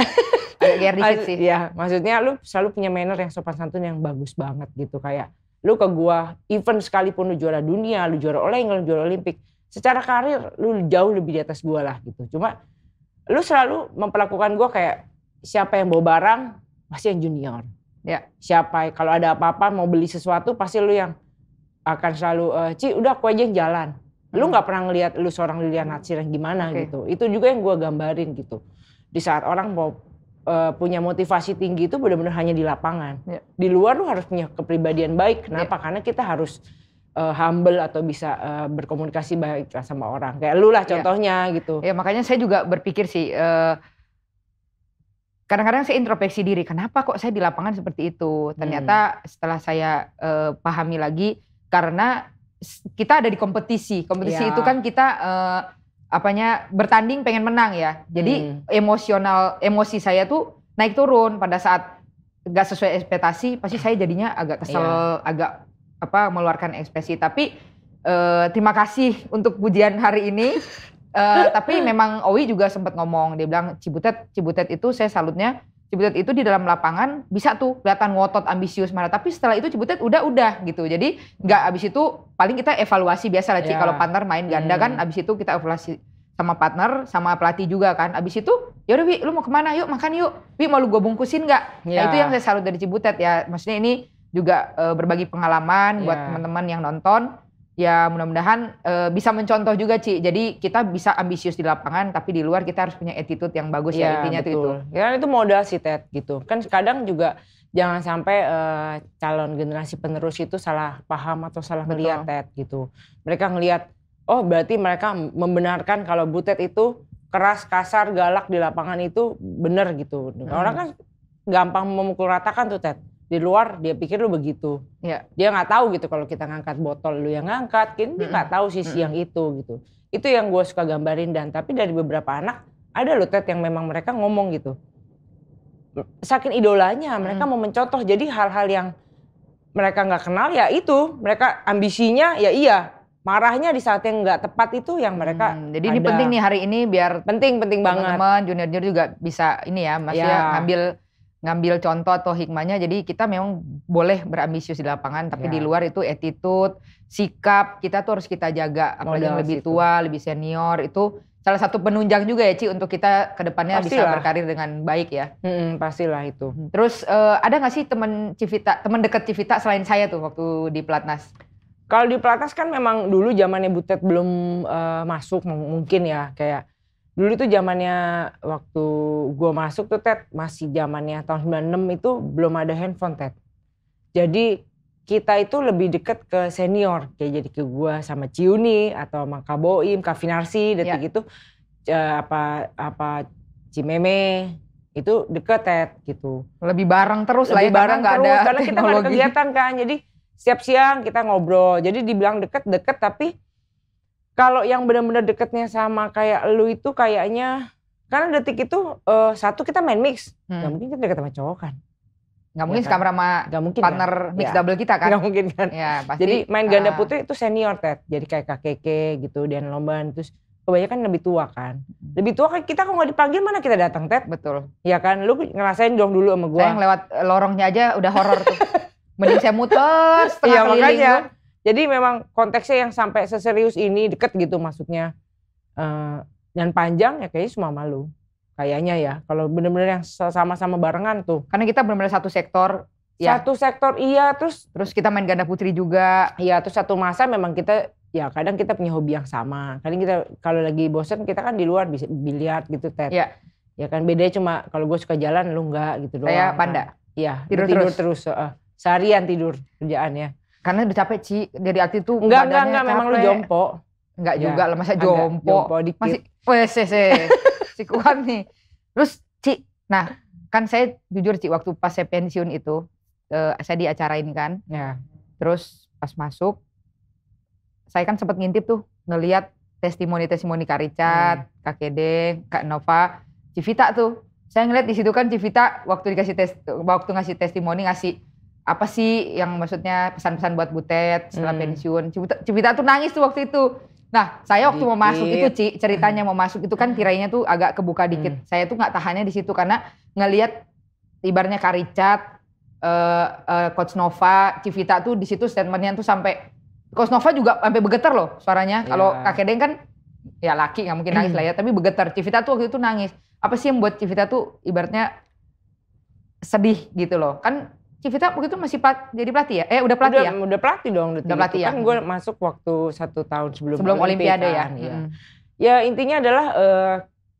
Speaker 1: agak ger dikit sih. Ya, maksudnya lu selalu punya manner yang sopan santun yang bagus banget gitu kayak lu ke gua even sekalipun lu juara dunia, lu juara oleh lu juara olimpik, secara karir lu jauh lebih di atas gua lah gitu. Cuma lu selalu memperlakukan gua kayak siapa yang bawa barang pasti yang junior. Ya, siapa kalau ada apa-apa mau beli sesuatu pasti lu yang akan selalu eh, Ci udah aku aja yang jalan Lu hmm. nggak pernah ngelihat lu seorang Lilian Natsir hmm. yang gimana okay. gitu. Itu juga yang gue gambarin gitu. Di saat orang mau uh, punya motivasi tinggi itu benar-benar hanya di lapangan. Yeah. Di luar lu harus punya kepribadian baik. Ya. Kenapa? Yeah. Karena kita harus uh, humble atau bisa uh, berkomunikasi baik sama orang. Kayak lu lah ya. contohnya yeah. gitu. Ya makanya saya juga berpikir sih. Uh, kadang-kadang saya introspeksi diri kenapa kok saya di lapangan seperti itu ternyata hmm. setelah saya uh, pahami lagi karena kita ada di kompetisi. Kompetisi ya. itu kan kita uh, apanya bertanding pengen menang ya. Jadi hmm. emosional emosi saya tuh naik turun pada saat nggak sesuai ekspektasi pasti saya jadinya agak kesel, ya. agak apa meluarkan ekspresi. Tapi uh, terima kasih untuk pujian hari ini. uh, tapi memang Owi juga sempat ngomong dia bilang Cibutet Cibutet itu saya salutnya Cibutet itu di dalam lapangan bisa tuh kelihatan ngotot ambisius mana tapi setelah itu Cibutet udah udah gitu jadi nggak abis itu paling kita evaluasi biasa lah yeah. kalau partner main ganda hmm. kan abis itu kita evaluasi sama partner sama pelatih juga kan abis itu ya udah Wi lu mau kemana yuk makan yuk Wi mau lu gue bungkusin nggak yeah. nah iya. itu yang saya salut dari Cibutet ya maksudnya ini juga e, berbagi pengalaman yeah. buat teman-teman yang nonton ya mudah-mudahan e, bisa mencontoh juga Ci. Jadi kita bisa ambisius di lapangan tapi di luar kita harus punya attitude yang bagus ya, iya, ya intinya betul. itu. Ya kan itu modal sih Ted gitu. Kan kadang juga jangan sampai e, calon generasi penerus itu salah paham atau salah melihat Ted gitu. Mereka ngelihat oh berarti mereka membenarkan kalau Butet itu keras, kasar, galak di lapangan itu benar gitu. Hmm. Orang kan gampang memukul rata kan tuh Ted di luar dia pikir lu begitu Ya. dia nggak tahu gitu kalau kita ngangkat botol lu yang ngangkat kan dia nggak tahu sisi yang itu gitu itu yang gue suka gambarin dan tapi dari beberapa anak ada loh tet yang memang mereka ngomong gitu saking idolanya mereka mm. mau mencontoh jadi hal-hal yang mereka nggak kenal ya itu mereka ambisinya ya iya marahnya di saat yang nggak tepat itu yang mereka hmm, jadi ada. ini penting nih hari ini biar penting penting banget teman junior junior juga bisa ini ya maksudnya ya. ambil ngambil contoh atau hikmahnya. Jadi kita memang boleh berambisius di lapangan, tapi ya. di iya. luar itu attitude, sikap kita tuh harus kita jaga. Apalagi yang lebih situ. tua, lebih senior itu salah satu penunjang juga ya Ci untuk kita kedepannya pastilah. bisa berkarir dengan baik ya. Hmm, pastilah itu. Hmm, terus uh, ada nggak sih teman Civita, teman deket Civita selain saya tuh waktu di pelatnas? Kalau di pelatnas kan memang dulu zamannya Butet belum uh, masuk mungkin ya kayak dulu itu zamannya waktu gua masuk tuh Ted masih zamannya tahun 96 itu belum ada handphone Ted. Jadi kita itu lebih deket ke senior kayak jadi ke gua sama Ciuni atau sama Kaboim, Kavinarsi, detik yeah. itu e, apa apa Cimeme itu deket Ted gitu. Lebih bareng terus lebih lah ya bareng karena terus, ada karena kita gak ada kegiatan kan. Jadi siap siang kita ngobrol. Jadi dibilang deket-deket tapi kalau yang benar-benar deketnya sama kayak lu itu kayaknya karena detik itu uh, satu kita main mix hmm. Gak mungkin kita deket sama cowok kan Gak iya mungkin ya kan? sekamar sama gak mungkin kan? partner kan? mix ya. double kita kan? Gak mungkin kan? Ya, pasti, Jadi main ganda uh, putri itu senior Ted. Jadi kayak Kak gitu dan lomba terus kebanyakan lebih tua kan. Hmm. Lebih tua kan kita kok nggak dipanggil mana kita datang Ted? Betul. Ya kan? Lu ngerasain dong dulu sama gua. Saya yang lewat eh, lorongnya aja udah horor tuh. Mending saya muter setengah iya, keliling. Makanya, jadi memang konteksnya yang sampai seserius ini deket gitu maksudnya. Uh, eh, dan panjang ya kayaknya semua malu. Kayaknya ya. Kalau bener-bener yang sama-sama barengan tuh. Karena kita bener-bener satu sektor. Ya. Satu sektor iya terus. Terus kita main ganda putri juga. Iya terus satu masa memang kita ya kadang kita punya hobi yang sama. Kadang kita kalau lagi bosen kita kan di luar bisa biliar gitu Ted. Iya. Ya kan bedanya cuma kalau gue suka jalan lu enggak gitu doang. kayak panda. Iya, tidur, tidur terus. terus uh, seharian tidur kerjaan ya. Karena udah capek Ci, dari arti tuh Enggak, enggak, enggak, memang lu jompo. Enggak ya, juga lah, masa jompo. Jompo dikit. Masih, wes, si kuat nih. Terus Ci, nah kan saya jujur Ci, waktu pas saya pensiun itu, eh, saya diacarain kan. Ya. Terus pas masuk, saya kan sempat ngintip tuh, ngeliat testimoni-testimoni Kak Richard, hmm. Kak Kedeng, Kak Nova, Civita tuh. Saya ngeliat di situ kan Civita waktu dikasih tes, waktu ngasih testimoni ngasih apa sih yang maksudnya pesan-pesan buat Butet setelah hmm. pensiun. Cibita Cibita tuh nangis tuh waktu itu. Nah, saya waktu dikit. mau masuk itu Ci, ceritanya mau masuk itu kan hmm. tirainya tuh agak kebuka dikit. Hmm. Saya tuh nggak tahannya di situ karena ngelihat ibarnya Karicat, uh, eh, uh, eh, Coach Nova, Civita tuh di situ statementnya tuh sampai Coach Nova juga sampai begetar loh suaranya. Yeah. Kalau Kak Kedeng kan ya laki nggak mungkin nangis lah ya, tapi begetar. Civita tuh waktu itu nangis. Apa sih yang buat Civita tuh ibaratnya sedih gitu loh. Kan Civita begitu masih plat, jadi pelatih ya? Eh udah pelatih udah, ya? Udah pelatih dong. Udah pelatih ya? Kan gue masuk waktu satu tahun sebelum Sebelum Olimpiade ya? ya. Hmm. Ya intinya adalah uh,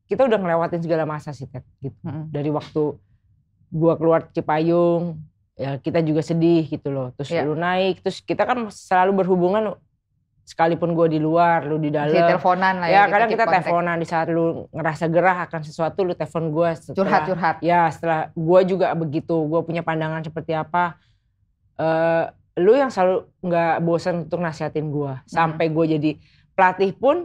Speaker 1: kita udah ngelewatin segala masa sih Ted. Gitu. Hmm. Dari waktu gue keluar Cipayung, ya kita juga sedih gitu loh. Terus ya. lu naik, terus kita kan selalu berhubungan sekalipun gue di luar, lu di dalam. teleponan lah ya. Ya kadang kita, teleponan di saat lu ngerasa gerah akan sesuatu, lu telepon gue. Curhat-curhat. Ya setelah gue juga begitu, gue punya pandangan seperti apa. Uh, lu yang selalu nggak bosan untuk nasihatin gue, hmm. sampai gue jadi pelatih pun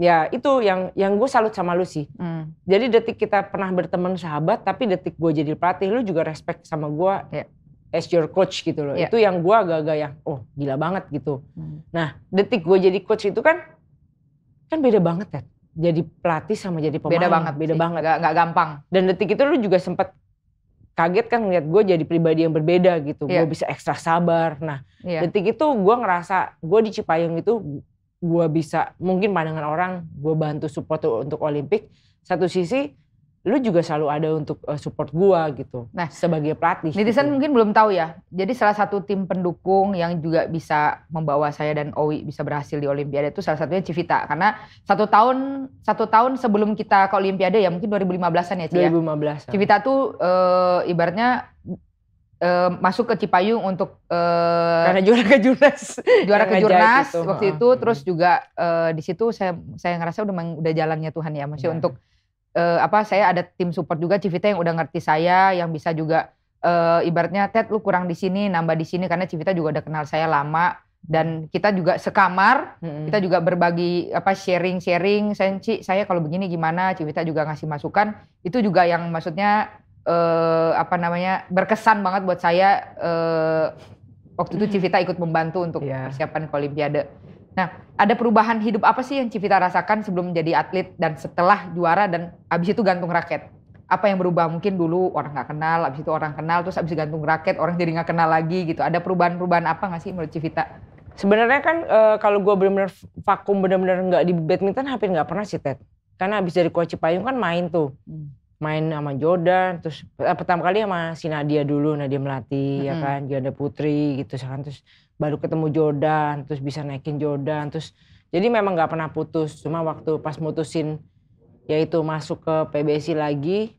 Speaker 1: ya itu yang yang gue salut sama lu sih. Hmm. Jadi detik kita pernah berteman sahabat, tapi detik gue jadi pelatih, lu juga respect sama gue. Yeah as your coach gitu loh. Yeah. Itu yang gue agak-agak yang oh gila banget gitu. Hmm. Nah detik gue jadi coach itu kan kan beda banget ya Jadi pelatih sama jadi pemain. Beda banget, beda sih. banget. Gak, gak gampang. Dan detik itu lu juga sempet kaget kan ngeliat gue jadi pribadi yang berbeda gitu. Yeah. Gue bisa ekstra sabar. Nah yeah. detik itu gue ngerasa gue di Cipayung itu gue bisa mungkin pandangan orang gue bantu support untuk Olimpik. Satu sisi lu juga selalu ada untuk uh, support gua gitu. Nah, sebagai pelatih. Netizen gitu. mungkin belum tahu ya. Jadi salah satu tim pendukung yang juga bisa membawa saya dan Owi bisa berhasil di Olimpiade itu salah satunya Civita karena satu tahun satu tahun sebelum kita ke Olimpiade ya mungkin 2015-an ya Ci 2015. Ya. Civita tuh e, ibaratnya e, masuk ke Cipayung untuk e, karena juara kejurnas. Juara kejurnas itu. waktu itu terus juga e, di situ saya saya ngerasa udah udah jalannya Tuhan ya masih ya. Iya. untuk uh, apa saya ada tim support juga Civita yang udah ngerti saya yang bisa juga uh, ibaratnya Ted lu kurang di sini nambah di sini karena Civita juga udah kenal saya lama dan kita juga sekamar hmm. kita juga berbagi apa sharing sharing saya saya kalau begini gimana Civita juga ngasih masukan itu juga yang maksudnya uh, apa namanya berkesan banget buat saya uh, waktu itu Civita ikut membantu untuk yeah. persiapan ke Olimpiade Nah, ada perubahan hidup apa sih yang Civita rasakan sebelum menjadi atlet dan setelah juara dan abis itu gantung raket? Apa yang berubah? Mungkin dulu orang nggak kenal, abis itu orang kenal, terus abis gantung raket orang jadi nggak kenal lagi gitu. Ada perubahan-perubahan apa nggak sih menurut Civita? Sebenarnya kan e, kalau gue benar-benar vakum benar-benar nggak di badminton hampir nggak pernah sih Ted. Karena abis dari Koci Payung kan main tuh. Hmm. main sama Jordan terus eh, pertama kali sama si Nadia dulu Nadia melatih mm -hmm. ya kan Janda Putri gitu kan terus baru ketemu Jordan terus bisa naikin Jordan terus jadi memang nggak pernah putus cuma waktu pas mutusin yaitu masuk ke PBSI lagi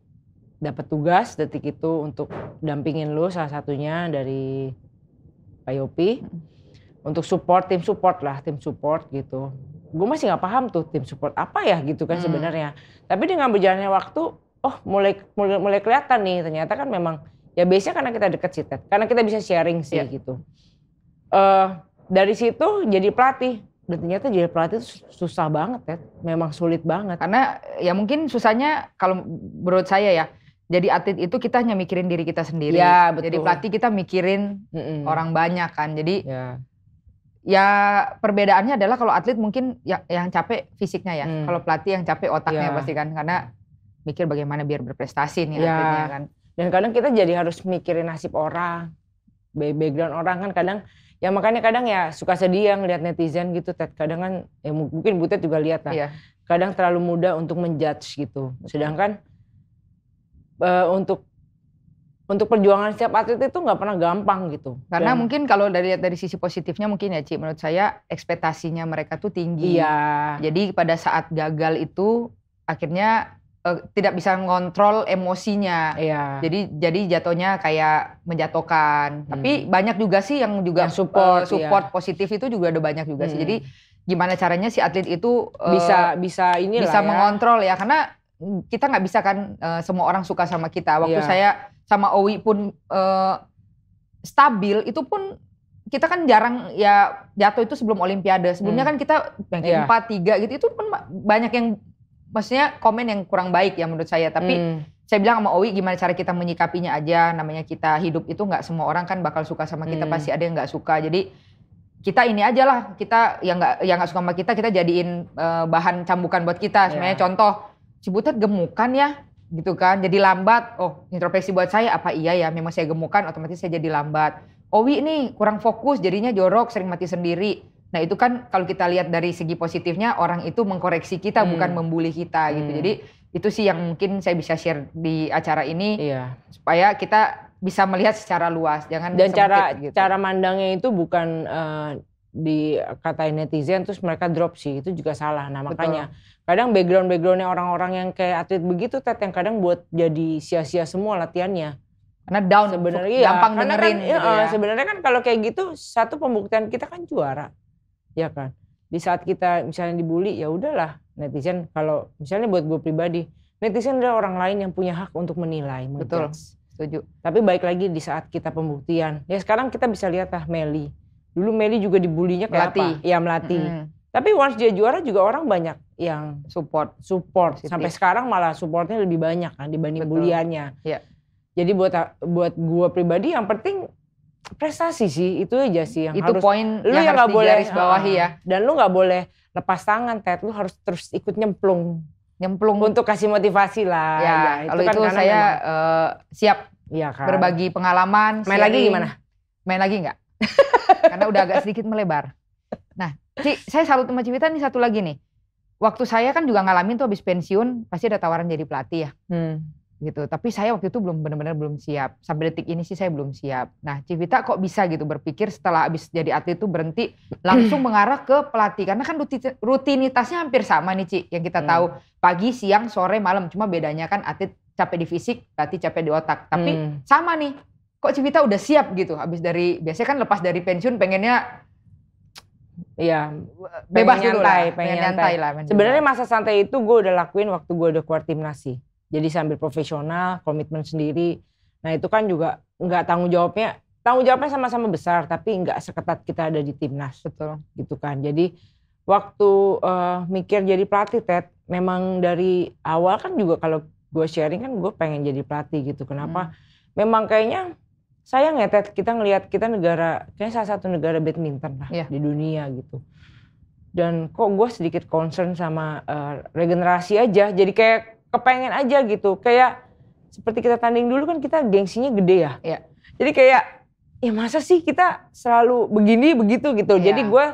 Speaker 1: dapat tugas detik itu untuk dampingin lu salah satunya dari Pak Yopi untuk support tim support lah tim support gitu gue masih nggak paham tuh tim support apa ya gitu kan hmm. sebenarnya tapi dengan berjalannya waktu oh mulai mulai, mulai kelihatan nih ternyata kan memang ya biasanya karena kita deket sih karena kita bisa sharing sih yeah. gitu uh, dari situ jadi pelatih dan ternyata jadi pelatih itu susah banget ya memang sulit banget karena ya mungkin susahnya kalau menurut saya ya jadi atlet itu kita hanya mikirin diri kita sendiri ya, betul. jadi pelatih kita mikirin Mm-mm. orang banyak kan jadi ya. ya perbedaannya adalah kalau atlet mungkin ya, yang capek fisiknya ya mm. kalau pelatih yang capek otaknya ya. pasti kan karena mikir bagaimana biar berprestasi nih ya. atletnya kan dan kadang kita jadi harus mikirin nasib orang background orang kan kadang ya makanya kadang ya suka sedih yang lihat netizen gitu Ted kadang kan ya mungkin Butet juga lihat lah yeah. kadang terlalu mudah untuk menjudge gitu sedangkan uh, untuk untuk perjuangan setiap atlet itu nggak pernah gampang gitu. Karena Dan, mungkin kalau dari dari sisi positifnya mungkin ya Ci, menurut saya ekspektasinya mereka tuh tinggi. Iya. Jadi pada saat gagal itu akhirnya Eh, tidak bisa ngontrol emosinya. Iya. Jadi jadi jatuhnya kayak menjatuhkan. Hmm. Tapi banyak juga sih yang juga yang support uh, support iya. positif itu juga ada banyak juga hmm. sih. Jadi gimana caranya si atlet itu eh, bisa uh, bisa ini bisa ya. mengontrol ya karena kita nggak bisa kan uh, semua orang suka sama kita. Waktu iya. saya sama Owi pun uh, stabil itu pun kita kan jarang ya jatuh itu sebelum olimpiade. Sebelumnya hmm. kan kita ranking yeah. 4 3 gitu itu pun banyak yang maksudnya komen yang kurang baik ya menurut saya tapi hmm. saya bilang sama Owi gimana cara kita menyikapinya aja namanya kita hidup itu nggak semua orang kan bakal suka sama kita hmm. pasti ada yang nggak suka jadi kita ini aja lah kita yang nggak yang nggak suka sama kita kita jadiin uh, bahan cambukan buat kita ya. sebenarnya contoh si gemukan ya gitu kan jadi lambat oh introspeksi buat saya apa iya ya memang saya gemukan otomatis saya jadi lambat Owi nih kurang fokus jadinya jorok sering mati sendiri Nah itu kan kalau kita lihat dari segi positifnya orang itu mengkoreksi kita hmm. bukan membuli kita gitu. Hmm. Jadi itu sih yang mungkin saya bisa share di acara ini iya. supaya kita bisa melihat secara luas. Jangan dan semakit, cara gitu. cara mandangnya itu bukan uh, dikatain netizen terus mereka drop sih itu juga salah. Nah makanya kadang background backgroundnya orang-orang yang kayak atlet begitu tet yang kadang buat jadi sia-sia semua latihannya karena down sebenarnya gampang iya, dengerin kan, gitu ya. sebenarnya kan kalau kayak gitu satu pembuktian kita kan juara ya kan di saat kita misalnya dibully ya udahlah netizen kalau misalnya buat gue pribadi netizen adalah orang lain yang punya hak untuk menilai betul setuju tapi baik lagi di saat kita pembuktian ya sekarang kita bisa lihat lah Meli dulu Meli juga dibulinya kayak melati. apa ya melati mm -hmm. tapi once dia juara juga orang banyak yang support support Siti. sampai sekarang malah supportnya lebih banyak kan dibanding betul. buliannya ya. jadi buat buat gue pribadi yang penting prestasi sih itu aja sih yang itu harus poin lu yang nggak boleh bawahi ah, ya dan lu nggak boleh lepas tangan Ted lu harus terus ikut nyemplung nyemplung untuk kasih motivasi lah ya, ya itu kalau kan itu saya uh, siap ya kan. berbagi pengalaman main lagi gimana main lagi nggak karena udah agak sedikit melebar nah si saya salut sama Ciwita nih satu lagi nih waktu saya kan juga ngalamin tuh habis pensiun pasti ada tawaran jadi pelatih ya hmm gitu. Tapi saya waktu itu belum benar-benar belum siap. Sampai detik ini sih saya belum siap. Nah, Civita kok bisa gitu berpikir setelah habis jadi atlet itu berhenti langsung mengarah ke pelatih karena kan rutinitasnya hampir sama nih, Ci, yang kita hmm. tahu pagi, siang, sore, malam. Cuma bedanya kan atlet capek di fisik, pelatih capek di otak. Tapi hmm. sama nih. Kok Civita udah siap gitu habis dari biasanya kan lepas dari pensiun pengennya Iya, bebas santai pengen, pengen nyantai, lah. Sebenarnya masa santai itu gue udah lakuin waktu gue udah keluar timnas sih jadi sambil profesional komitmen sendiri nah itu kan juga nggak tanggung jawabnya tanggung jawabnya sama-sama besar tapi nggak seketat kita ada di timnas betul gitu kan jadi waktu uh, mikir jadi pelatih Ted memang dari awal kan juga kalau gue sharing kan gue pengen jadi pelatih gitu kenapa hmm. memang kayaknya sayang ya Ted kita ngelihat kita negara kayaknya salah satu negara badminton lah yeah. di dunia gitu dan kok gue sedikit concern sama uh, regenerasi aja jadi kayak kepengen aja gitu. Kayak seperti kita tanding dulu kan kita gengsinya gede ya. Iya. Jadi kayak ya masa sih kita selalu begini begitu gitu. Iya. Jadi gue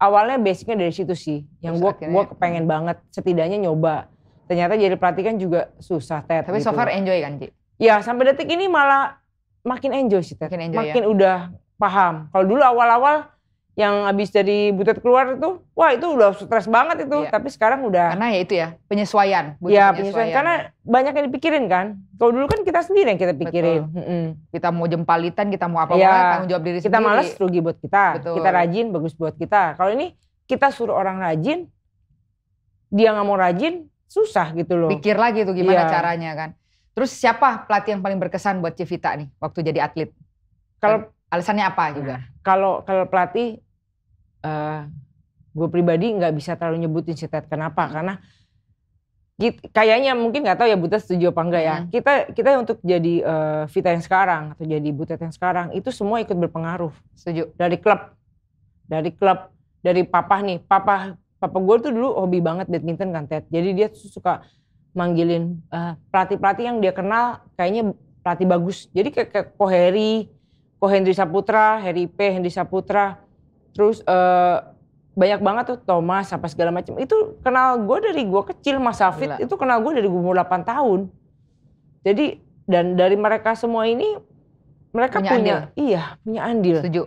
Speaker 1: awalnya basicnya dari situ sih. Yang gue gue kepengen banget setidaknya nyoba. Ternyata jadi pelatih kan juga susah Ted. Tapi gitu. so far enjoy kan Ci? Ya sampai detik ini malah makin enjoy sih Ted. Makin, enjoy, ya? makin ya? udah paham. Kalau dulu awal-awal yang abis dari butet keluar itu, wah itu udah stres banget itu. Iya. Tapi sekarang udah. Karena ya itu ya penyesuaian. Iya penyesuaian. penyesuaian. Karena banyak yang dipikirin kan. Kalau dulu kan kita sendiri yang kita pikirin. Betul. hmm Kita mau jempalitan, kita mau apa ya. tanggung jawab diri kita sendiri. Kita malas rugi buat kita. Betul. Kita rajin bagus buat kita. Kalau ini kita suruh orang rajin, dia nggak mau rajin, susah gitu loh. Pikir lagi tuh gimana ya. caranya kan. Terus siapa pelatih yang paling berkesan buat Cevita nih waktu jadi atlet? Kalau kan Alasannya apa juga? Nah, kalau kalau pelatih, uh, eh, gue pribadi nggak bisa terlalu nyebutin si Ted kenapa hmm. karena kita, kayaknya mungkin nggak tahu ya Butet setuju apa enggak ya. Hmm. Kita kita untuk jadi uh, Vita yang sekarang atau jadi Butet yang sekarang itu semua ikut berpengaruh. Setuju. Dari klub, dari klub, dari papa nih. Papa papa gue tuh dulu hobi banget badminton kan Ted. Jadi dia tuh suka manggilin eh, pelatih-pelatih uh, yang dia kenal kayaknya pelatih bagus. Jadi kayak, kayak Koheri, Ko Hendri Saputra, Heri P, Hendri Saputra, terus uh, banyak banget tuh Thomas apa segala macam. Itu kenal gue dari gue kecil Mas Safit itu kenal gue dari gue umur 8 tahun. Jadi dan dari mereka semua ini mereka punya, punya iya punya andil. Setuju.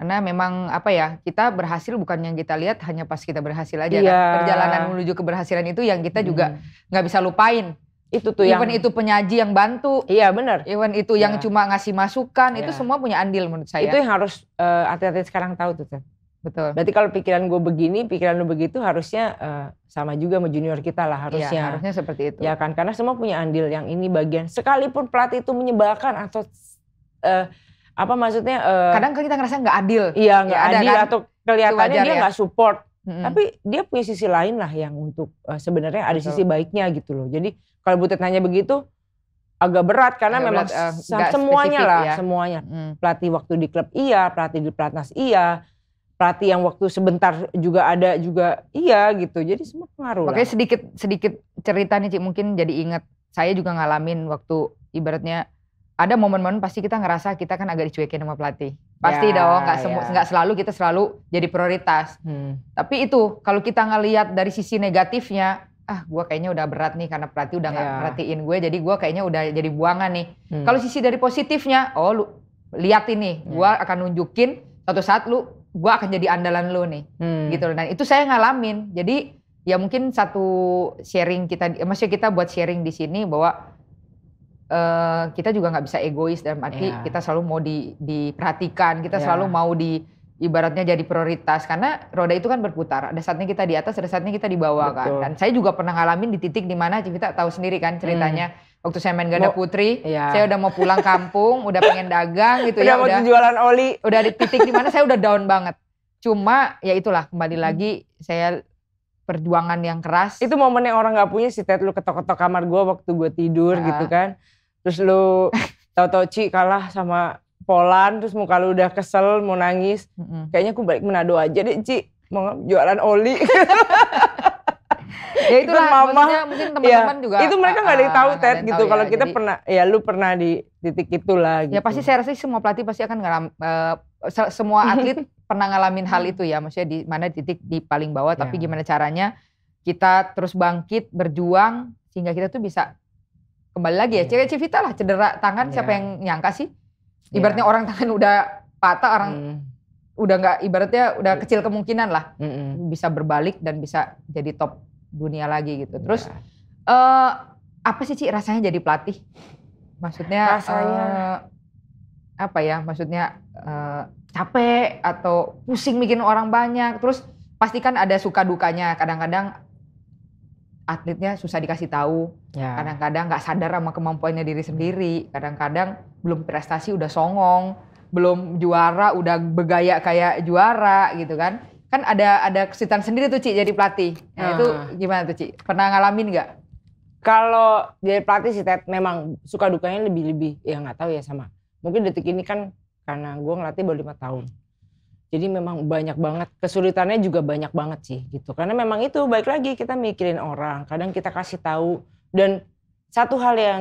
Speaker 1: Karena memang apa ya kita berhasil bukan yang kita lihat hanya pas kita berhasil aja. Kan. Iya. Kan? Perjalanan menuju keberhasilan itu yang kita juga hmm. nggak bisa lupain itu tuh even yang itu penyaji yang bantu iya benar even itu yang yeah. cuma ngasih masukan yeah. itu iya. semua punya andil menurut saya itu yang harus hati eh, hati-hati sekarang tahu tuh kan betul berarti kalau pikiran gue begini pikiran lu begitu harusnya uh, sama juga sama junior kita lah iya, harusnya yeah, harusnya seperti itu ya kan karena semua punya andil yang ini bagian sekalipun pelatih itu menyebalkan atau uh, apa maksudnya uh, kadang kan kita ngerasa nggak adil iya nggak ya, adil kan? atau kelihatannya dia ya. nggak ya. support hmm. tapi dia punya sisi lain lah yang untuk uh, sebenarnya ada Betul. sisi baiknya gitu loh jadi kalau Butet nanya begitu agak berat karena agak memang berat, uh, semuanya lah, ya. semuanya. Hmm. Pelatih waktu di klub iya, pelatih di pelatnas iya, pelatih yang waktu sebentar juga ada juga iya gitu. Jadi semua pengaruh Oke sedikit sedikit cerita nih Cik mungkin jadi ingat saya juga ngalamin waktu ibaratnya ada momen-momen pasti kita ngerasa kita kan agak dicuekin sama pelatih. Pasti ya, dong, nggak ya. selalu kita selalu jadi prioritas. Hmm. Tapi itu kalau kita ngelihat dari sisi negatifnya, ah gue kayaknya udah berat nih karena pelatih udah nggak yeah. perhatiin gue jadi gue kayaknya udah jadi buangan nih hmm. kalau sisi dari positifnya oh lu lihat ini yeah. gue akan nunjukin suatu saat lu gue akan jadi andalan lu nih hmm. gitu dan nah, itu saya ngalamin jadi ya mungkin satu sharing kita maksudnya kita buat sharing di sini bahwa uh, kita juga nggak bisa egois dalam arti yeah. kita selalu mau di, diperhatikan kita yeah. selalu mau di ibaratnya jadi prioritas karena roda itu kan berputar. Ada saatnya kita di atas, ada saatnya kita di bawah kan. Betul. kan. Dan saya juga pernah ngalamin di titik di mana kita tahu sendiri kan ceritanya. Hmm. Waktu saya main ganda mau, putri, iya. saya udah mau pulang kampung, udah pengen dagang gitu ya, udah ya. Mau udah mau jualan oli. Udah di titik dimana saya udah down banget. Cuma ya itulah kembali hmm. lagi saya perjuangan yang keras. Itu momen yang orang gak punya sih, Ted lu ketok-ketok kamar gue waktu gue tidur uh. gitu kan. Terus lu tau tau Ci kalah sama polan terus muka lu udah kesel mau nangis mm-hmm. kayaknya aku balik Manado aja deh Ci mau jualan oli ya itulah lah mungkin iya. teman-teman ya, juga itu mereka nggak ada yang tahu ah, ah, Ted gitu kalau ya. kita jadi, pernah ya lu pernah di titik itulah ya gitu. ya pasti saya rasa semua pelatih pasti akan ngalam uh, semua atlet pernah ngalamin hal itu ya maksudnya di mana titik di paling bawah tapi ya. gimana caranya kita terus bangkit berjuang sehingga kita tuh bisa kembali lagi ya. Cewek iya. Civita lah cedera tangan yeah. siapa yang nyangka sih? Iya. Ibaratnya yeah. orang tangan udah patah, orang mm. udah nggak ibaratnya udah iya. kecil kemungkinan lah mm -mm. bisa berbalik dan bisa jadi top dunia lagi gitu. Iya. Terus yeah. uh, apa sih Ci rasanya jadi pelatih? Maksudnya rasanya uh, apa ya? Maksudnya uh, capek atau pusing bikin orang banyak. Terus pasti kan ada suka dukanya. Kadang-kadang atletnya susah dikasih tahu. Ya. Kadang-kadang nggak sadar sama kemampuannya diri sendiri. Kadang-kadang belum prestasi udah songong, belum juara udah bergaya kayak juara gitu kan. Kan ada ada kesulitan sendiri tuh Ci jadi pelatih. Nah, uh. itu ah. gimana tuh Ci? Pernah ngalamin nggak? Kalau jadi pelatih sih Ted memang suka dukanya lebih-lebih ya nggak tahu ya sama. Mungkin detik ini kan karena gue ngelatih baru lima tahun. Jadi memang banyak banget kesulitannya juga banyak banget sih gitu. Karena memang itu baik lagi kita mikirin orang, kadang kita kasih tahu dan satu hal yang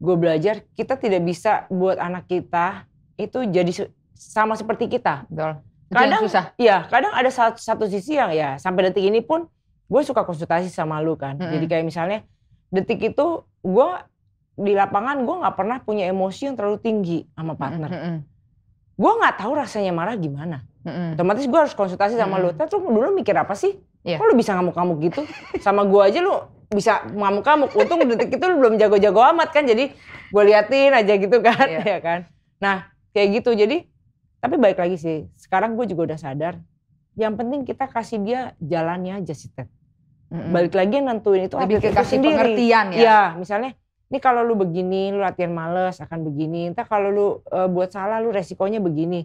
Speaker 1: gue belajar kita tidak bisa buat anak kita itu jadi sama seperti kita. Betul. Kadang susah. Iya, kadang ada satu, satu sisi yang ya sampai detik ini pun gue suka konsultasi sama lu kan. Hmm. Jadi kayak misalnya detik itu gue di lapangan gue nggak pernah punya emosi yang terlalu tinggi sama partner. Hmm. Gue nggak tahu rasanya marah gimana. Mm-hmm. Otomatis gue harus konsultasi sama mm-hmm. lu. Terus lu dulu mikir apa sih? Yeah. Kok lu bisa ngamuk-ngamuk gitu? sama gue aja lu bisa ngamuk-ngamuk. Untung detik itu lu belum jago-jago amat kan. Jadi gue liatin aja gitu kan. Yeah. ya iya kan? Nah kayak gitu. Jadi tapi baik lagi sih. Sekarang gue juga udah sadar. Yang penting kita kasih dia jalannya aja sih Ted. Mm-hmm. Balik lagi nentuin itu Lebih ke kasih sendiri. pengertian ya. Iya misalnya ini kalau lu begini, lu latihan males akan begini. Entah kalau lu e, buat salah, lu resikonya begini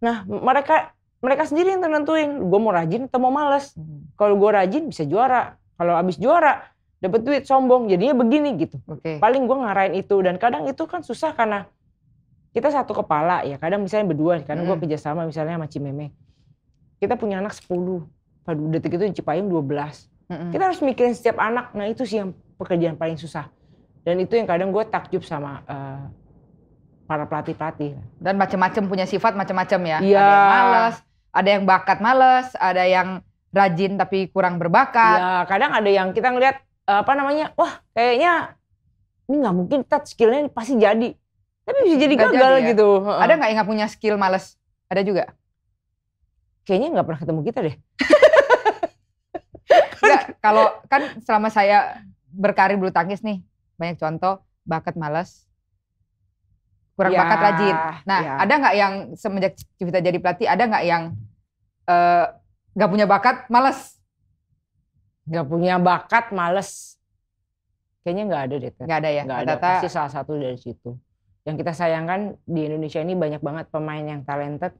Speaker 1: Nah mereka mereka sendiri yang nentuin gue mau rajin atau mau males. Hmm. Kalau gue rajin bisa juara. Kalau abis juara dapat duit sombong jadinya begini gitu. Okay. Paling gue ngarahin itu dan kadang itu kan susah karena kita satu kepala ya kadang misalnya berdua karena hmm. gue kerjasama misalnya sama Cimeme kita punya anak 10 pada detik itu di Cipayung 12 hmm. kita harus mikirin setiap anak nah itu sih yang pekerjaan paling susah dan itu yang kadang gue takjub sama uh, para pelatih-pelatih. Dan macam-macam punya sifat macam-macam ya. ya Ada yang malas, ada yang bakat malas, ada yang rajin tapi kurang berbakat. Ya, kadang ada yang kita ngelihat eh, apa namanya, wah kayaknya ini nggak mungkin touch skillnya pasti jadi. Tapi bisa jadi gagal jadi, ya? gitu. Ada nggak yang nggak punya skill malas? Ada juga? Kayaknya nggak pernah ketemu kita deh. kalau kan selama saya berkarir bulu tangkis nih, banyak contoh bakat malas, kurang yeah. bakat rajin. Nah, yeah. ada nggak yang semenjak Civita jadi pelatih ada nggak yang eh, nggak uh, punya bakat, males? Nggak punya bakat, males. Kayaknya nggak ada deh. Nggak ada ya. Nggak ada. Pasti salah satu dari situ. Yang kita sayangkan di Indonesia ini banyak banget pemain yang talented,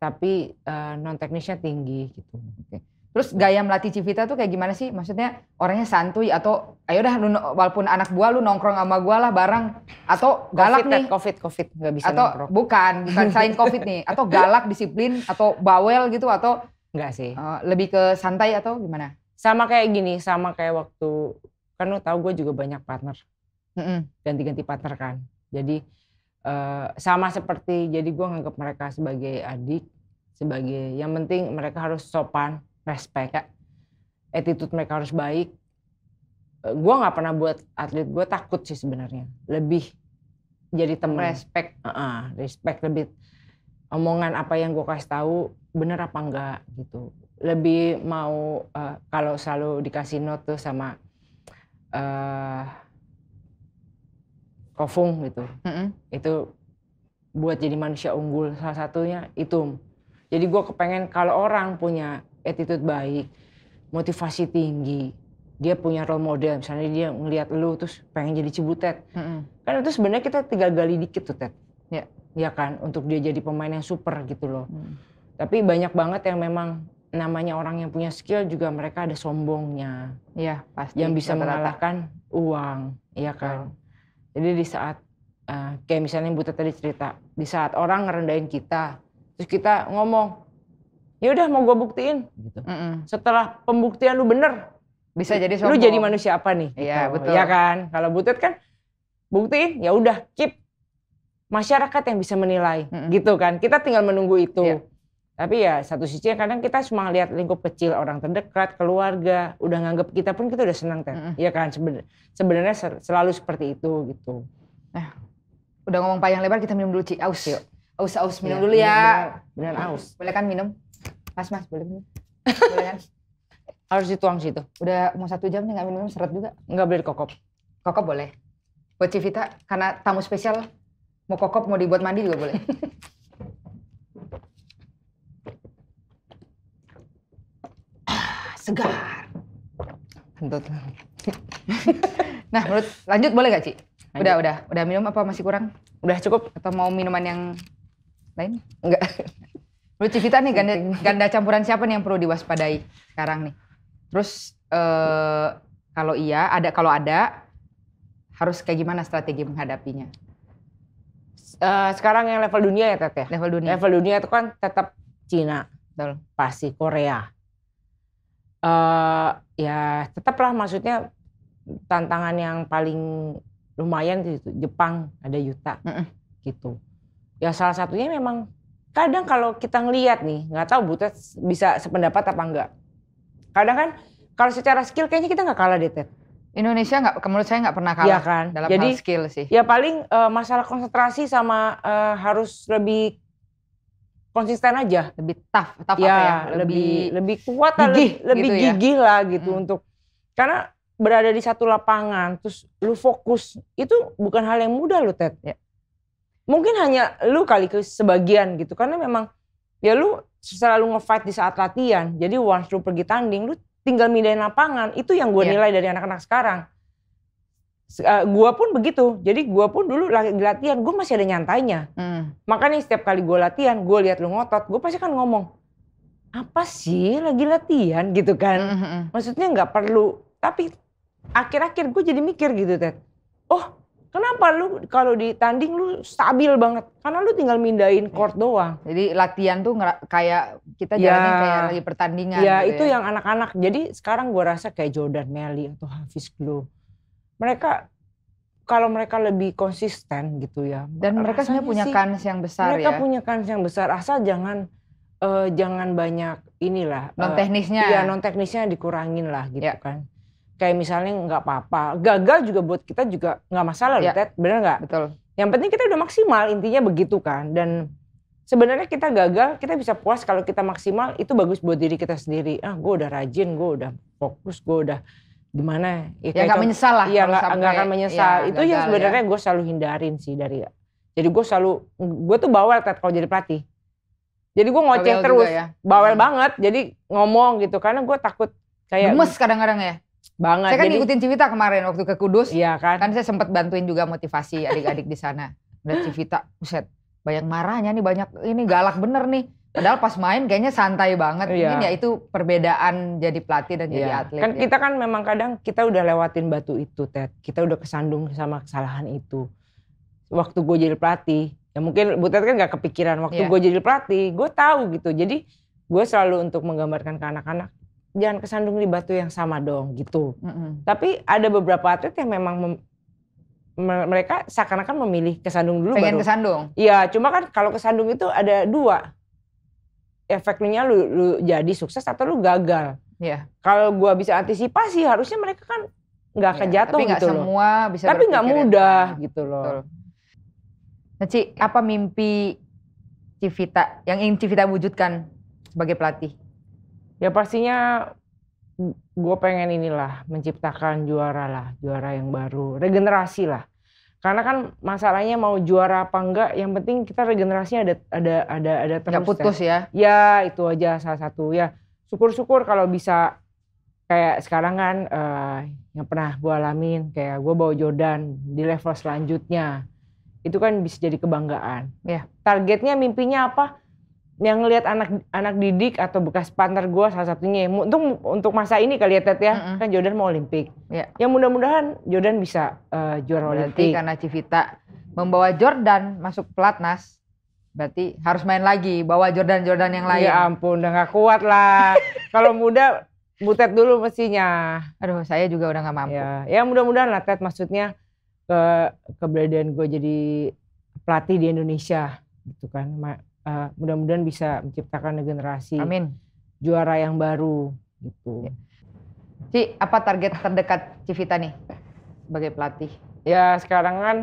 Speaker 1: tapi uh, eh, non teknisnya tinggi gitu. Okay Terus gaya melatih Civita tuh kayak gimana sih? Maksudnya orangnya santuy atau ayo dah walaupun anak buah lu nongkrong sama gua lah bareng atau galak COVID, nih. Covid, Covid, nggak bisa atau, nongkrong. Bukan, bukan selain Covid nih. Atau galak, disiplin, atau bawel gitu atau Enggak sih. Uh, lebih ke santai atau gimana? Sama kayak gini, sama kayak waktu kan lu tahu gue juga banyak partner. Ganti-ganti partner kan. Jadi uh, sama seperti jadi gue nganggap mereka sebagai adik, sebagai yang penting mereka harus sopan respect ya. attitude mereka harus baik eh, gue nggak pernah buat atlet gue takut sih sebenarnya lebih jadi temen hmm. respect uh -uh, respect lebih omongan apa yang gue kasih tahu bener apa enggak gitu lebih mau uh, kalau selalu dikasih note tuh sama uh, Kofung gitu mm -hmm. itu buat jadi manusia unggul salah satunya itu jadi gue kepengen kalau orang punya attitude baik, motivasi tinggi, dia punya role model misalnya dia ngelihat lu terus pengen jadi cibutet mm -hmm. kan itu sebenarnya kita tinggal gali dikit tuh Ted. ya ya kan untuk dia jadi pemain yang super gitu loh mm. tapi banyak banget yang memang namanya orang yang punya skill juga mereka ada sombongnya ya yeah, pasti yang bisa rata mengalahkan uang ya kan jadi di saat uh, kayak misalnya butet tadi cerita di saat orang ngerendahin kita terus kita ngomong ya udah mau gue buktiin gitu. Mm -mm. Setelah pembuktian lu bener, bisa jadi sombong. Lu jadi manusia apa nih? Iya, gitu. betul. Iya kan? Kalau butet kan buktiin, ya udah keep masyarakat yang bisa menilai, mm -mm. gitu kan? Kita tinggal menunggu itu. Yeah. Tapi ya satu sisi ya, kadang kita cuma lihat lingkup kecil orang terdekat, keluarga, udah nganggap kita pun kita udah senang kan? Mm -hmm. Iya kan? Sebenarnya selalu seperti itu gitu. Nah, udah ngomong panjang lebar kita minum dulu Ci. Aus. Yuk. Aus aus minum ya, dulu ya. Benar aus. Boleh kan minum? Mas, mas, boleh minum? Boleh kan? Harus dituang situ. Udah mau satu jam nih nggak minum seret juga. Nggak boleh kokop Kokop boleh. Buat Civita, karena tamu spesial mau kokop mau dibuat mandi juga boleh. segar. Kentut. nah, menurut lanjut boleh gak, Ci? Lanjut. Udah, udah. Udah minum apa masih kurang? Udah cukup. Atau mau minuman yang lain? Enggak. Lu Civita nih ganda, ganda campuran siapa nih yang perlu diwaspadai sekarang nih? Terus uh, kalau iya ada kalau ada harus kayak gimana strategi menghadapinya? Uh, sekarang yang level dunia ya teteh ya? Level dunia. Level dunia itu kan tetap Cina, Betul. pasti Korea. Uh, ya tetaplah maksudnya tantangan yang paling lumayan itu Jepang ada Yuta mm -mm. gitu. Ya salah satunya memang kadang kalau kita ngeliat nih, nggak tahu Butet bisa sependapat apa enggak. Kadang kan kalau secara skill kayaknya kita nggak kalah deh, Indonesia nggak, menurut saya nggak pernah kalah ya kan? dalam Jadi, hal skill sih. Ya paling uh, masalah konsentrasi sama uh, harus lebih konsisten aja. Lebih tough, tough ya, apa ya? Lebih lebih kuat, gigih, lebih, lebih gitu ya? gigih ya. lah gitu hmm. untuk karena berada di satu lapangan, terus lu fokus itu bukan hal yang mudah lu Ted. Ya mungkin hanya lu kali ke sebagian gitu karena memang ya lu selalu ngefight di saat latihan jadi once lu pergi tanding lu tinggal mindahin lapangan itu yang gue yeah. nilai dari anak-anak sekarang uh, eh, gue pun begitu jadi gue pun dulu lagi latihan gue masih ada nyantainya mm. makanya setiap kali gue latihan gue lihat lu ngotot gue pasti kan ngomong apa sih lagi latihan gitu kan mm -hmm. maksudnya nggak perlu tapi akhir-akhir gue jadi mikir gitu Ted oh Kenapa lu kalau di tanding lu stabil banget? Karena lu tinggal mindahin iya. court doang. Jadi latihan tuh kayak kita jalanin iya. kayak lagi pertandingan. Iya gitu itu ya. yang anak-anak. Jadi sekarang gua rasa kayak Jordan Melly atau Hafiz Glo. Mereka kalau mereka lebih konsisten gitu ya. Dan mereka sebenarnya punya sih, kans yang besar mereka ya. Mereka punya kans yang besar asal jangan uh, jangan banyak inilah non eh, teknisnya. Uh, non teknisnya dikurangin lah gitu ya. kan kayak misalnya nggak apa-apa gagal juga buat kita juga nggak masalah ya. loh bener nggak betul yang penting kita udah maksimal intinya begitu kan dan sebenarnya kita gagal kita bisa puas kalau kita maksimal itu bagus buat diri kita sendiri ah gue udah rajin gue udah fokus gue udah gimana ya, ya gak menyesal lah ya nggak gak akan menyesal ya, itu gagal, yang sebenarnya ya. gue selalu hindarin sih dari ya. jadi gue selalu gue tuh bawel Ted kalau jadi pelatih jadi gue ngoceh terus ya. bawel hmm. banget jadi ngomong gitu karena gue takut kayak gemes kadang-kadang ya banget. Saya kan Jadi, ngikutin Civita kemarin waktu ke Kudus. Iya kan. Kan saya sempat bantuin juga motivasi adik-adik di sana. Dan Civita, buset, banyak marahnya nih, banyak ini galak bener nih. Padahal pas main kayaknya santai banget. Iya. Mungkin ya itu perbedaan jadi pelatih dan iya. jadi atlet. Kan ya. kita kan memang kadang kita udah lewatin batu itu, Ted. Kita udah kesandung sama kesalahan itu. Waktu gue jadi pelatih, ya mungkin bu Ted kan gak kepikiran. Waktu iya. gue jadi pelatih, gue tahu gitu. Jadi gue selalu untuk menggambarkan ke anak-anak, jangan kesandung di batu yang sama dong gitu. Mm -hmm. Tapi ada beberapa atlet yang memang mem mereka seakan-akan memilih kesandung dulu Pengen baru. kesandung? Iya, cuma kan kalau kesandung itu ada dua. Efeknya lu, lu jadi sukses atau lu gagal. Iya. Yeah. Kalau gua bisa antisipasi harusnya mereka kan nggak akan iya, yeah, jatuh tapi gitu gak loh. semua bisa Tapi nggak mudah ya. gitu loh. Betul. Nah, apa mimpi Civita yang ingin Civita wujudkan sebagai pelatih? ya pastinya gue pengen inilah menciptakan juara lah juara yang baru regenerasi lah karena kan masalahnya mau juara apa enggak yang penting kita regenerasinya ada ada ada ada terus Nggak ya. putus ya. ya ya itu aja salah satu ya syukur-syukur kalau bisa kayak sekarang kan uh, yang pernah gue alamin kayak gue bawa Jordan di level selanjutnya itu kan bisa jadi kebanggaan ya targetnya mimpinya apa yang ngelihat anak anak didik atau bekas partner gue salah satunya untuk untuk masa ini kali ya Ted ya mm -hmm. kan Jordan mau Olimpik yeah. yang mudah-mudahan Jordan bisa uh, juara berarti Olimpik karena Civita membawa Jordan masuk pelatnas berarti harus main lagi bawa Jordan Jordan yang lain ya ampun udah gak kuat lah kalau muda butet dulu mestinya aduh saya juga udah nggak mampu ya, ya mudah-mudahan lah Ted maksudnya ke keberadaan gue jadi pelatih di Indonesia gitu kan uh, mudah-mudahan bisa menciptakan generasi Amin. juara yang baru gitu. Ya. Ci, apa target terdekat Civita nih sebagai pelatih? Ya sekarang kan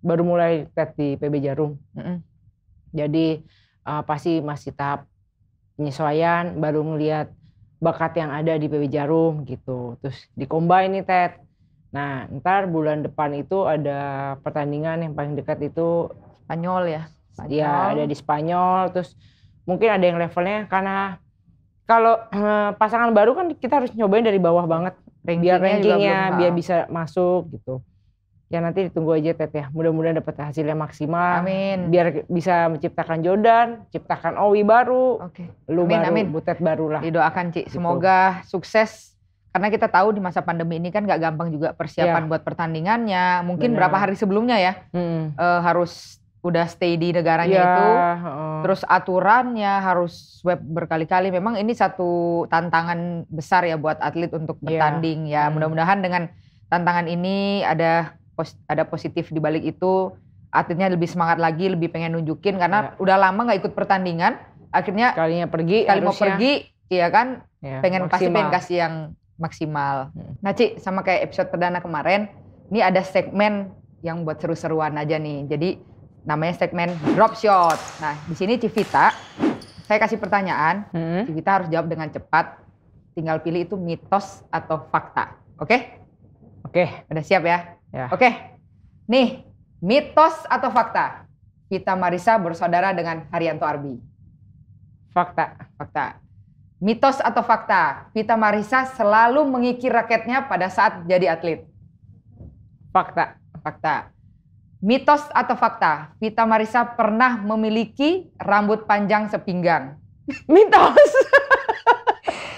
Speaker 1: baru mulai tes di PB Jarum. Mm -hmm. Jadi uh, pasti masih tahap penyesuaian, baru melihat bakat yang ada di PB Jarum gitu. Terus di combine nih Ted. Nah ntar bulan depan itu ada pertandingan yang paling dekat itu Spanyol ya? ya ada di Spanyol terus mungkin ada yang levelnya karena kalau eh, pasangan baru kan kita harus nyobain dari bawah banget rankingnya biar rankingnya biar bisa masuk gitu ya nanti ditunggu aja Tet ya mudah-mudahan dapat hasilnya maksimal amin biar bisa menciptakan Jordan ciptakan Owi baru oke okay. lu amin, baru amin. Butet barulah didoakan Ci gitu. semoga sukses karena kita tahu di masa pandemi ini kan gak gampang juga persiapan ya. buat pertandingannya mungkin Bener. berapa hari sebelumnya ya hmm. e, harus udah stay di negaranya yeah, itu, uh. terus aturannya harus web berkali-kali. Memang ini satu tantangan besar ya buat atlet untuk iya, bertanding ya. ya. Mudah-mudahan dengan tantangan ini ada pos ada positif di balik itu, atletnya lebih semangat lagi, lebih pengen nunjukin karena yeah. udah lama nggak ikut pertandingan, akhirnya kalinya pergi, kali mau pergi, iya kan, yeah, iya, pengen maksimal. pasti pengen kasih yang maksimal. Hmm. Nah Ci, sama kayak episode perdana kemarin, ini ada segmen yang buat seru-seruan aja nih. Jadi namanya segmen drop shot. Nah, di sini Civita, saya kasih pertanyaan, hmm? Civita harus jawab dengan cepat. Tinggal pilih itu mitos atau fakta. Oke? Okay? Oke. Okay. Udah siap ya? ya. Oke. Okay. Nih, mitos atau fakta? Kita Marisa bersaudara dengan Haryanto Arbi. Fakta. Fakta. Mitos atau fakta? Vita Marisa selalu mengikir raketnya pada saat jadi atlet. Fakta. Fakta Mitos atau fakta, Vita Marisa pernah memiliki rambut panjang sepinggang. Mitos.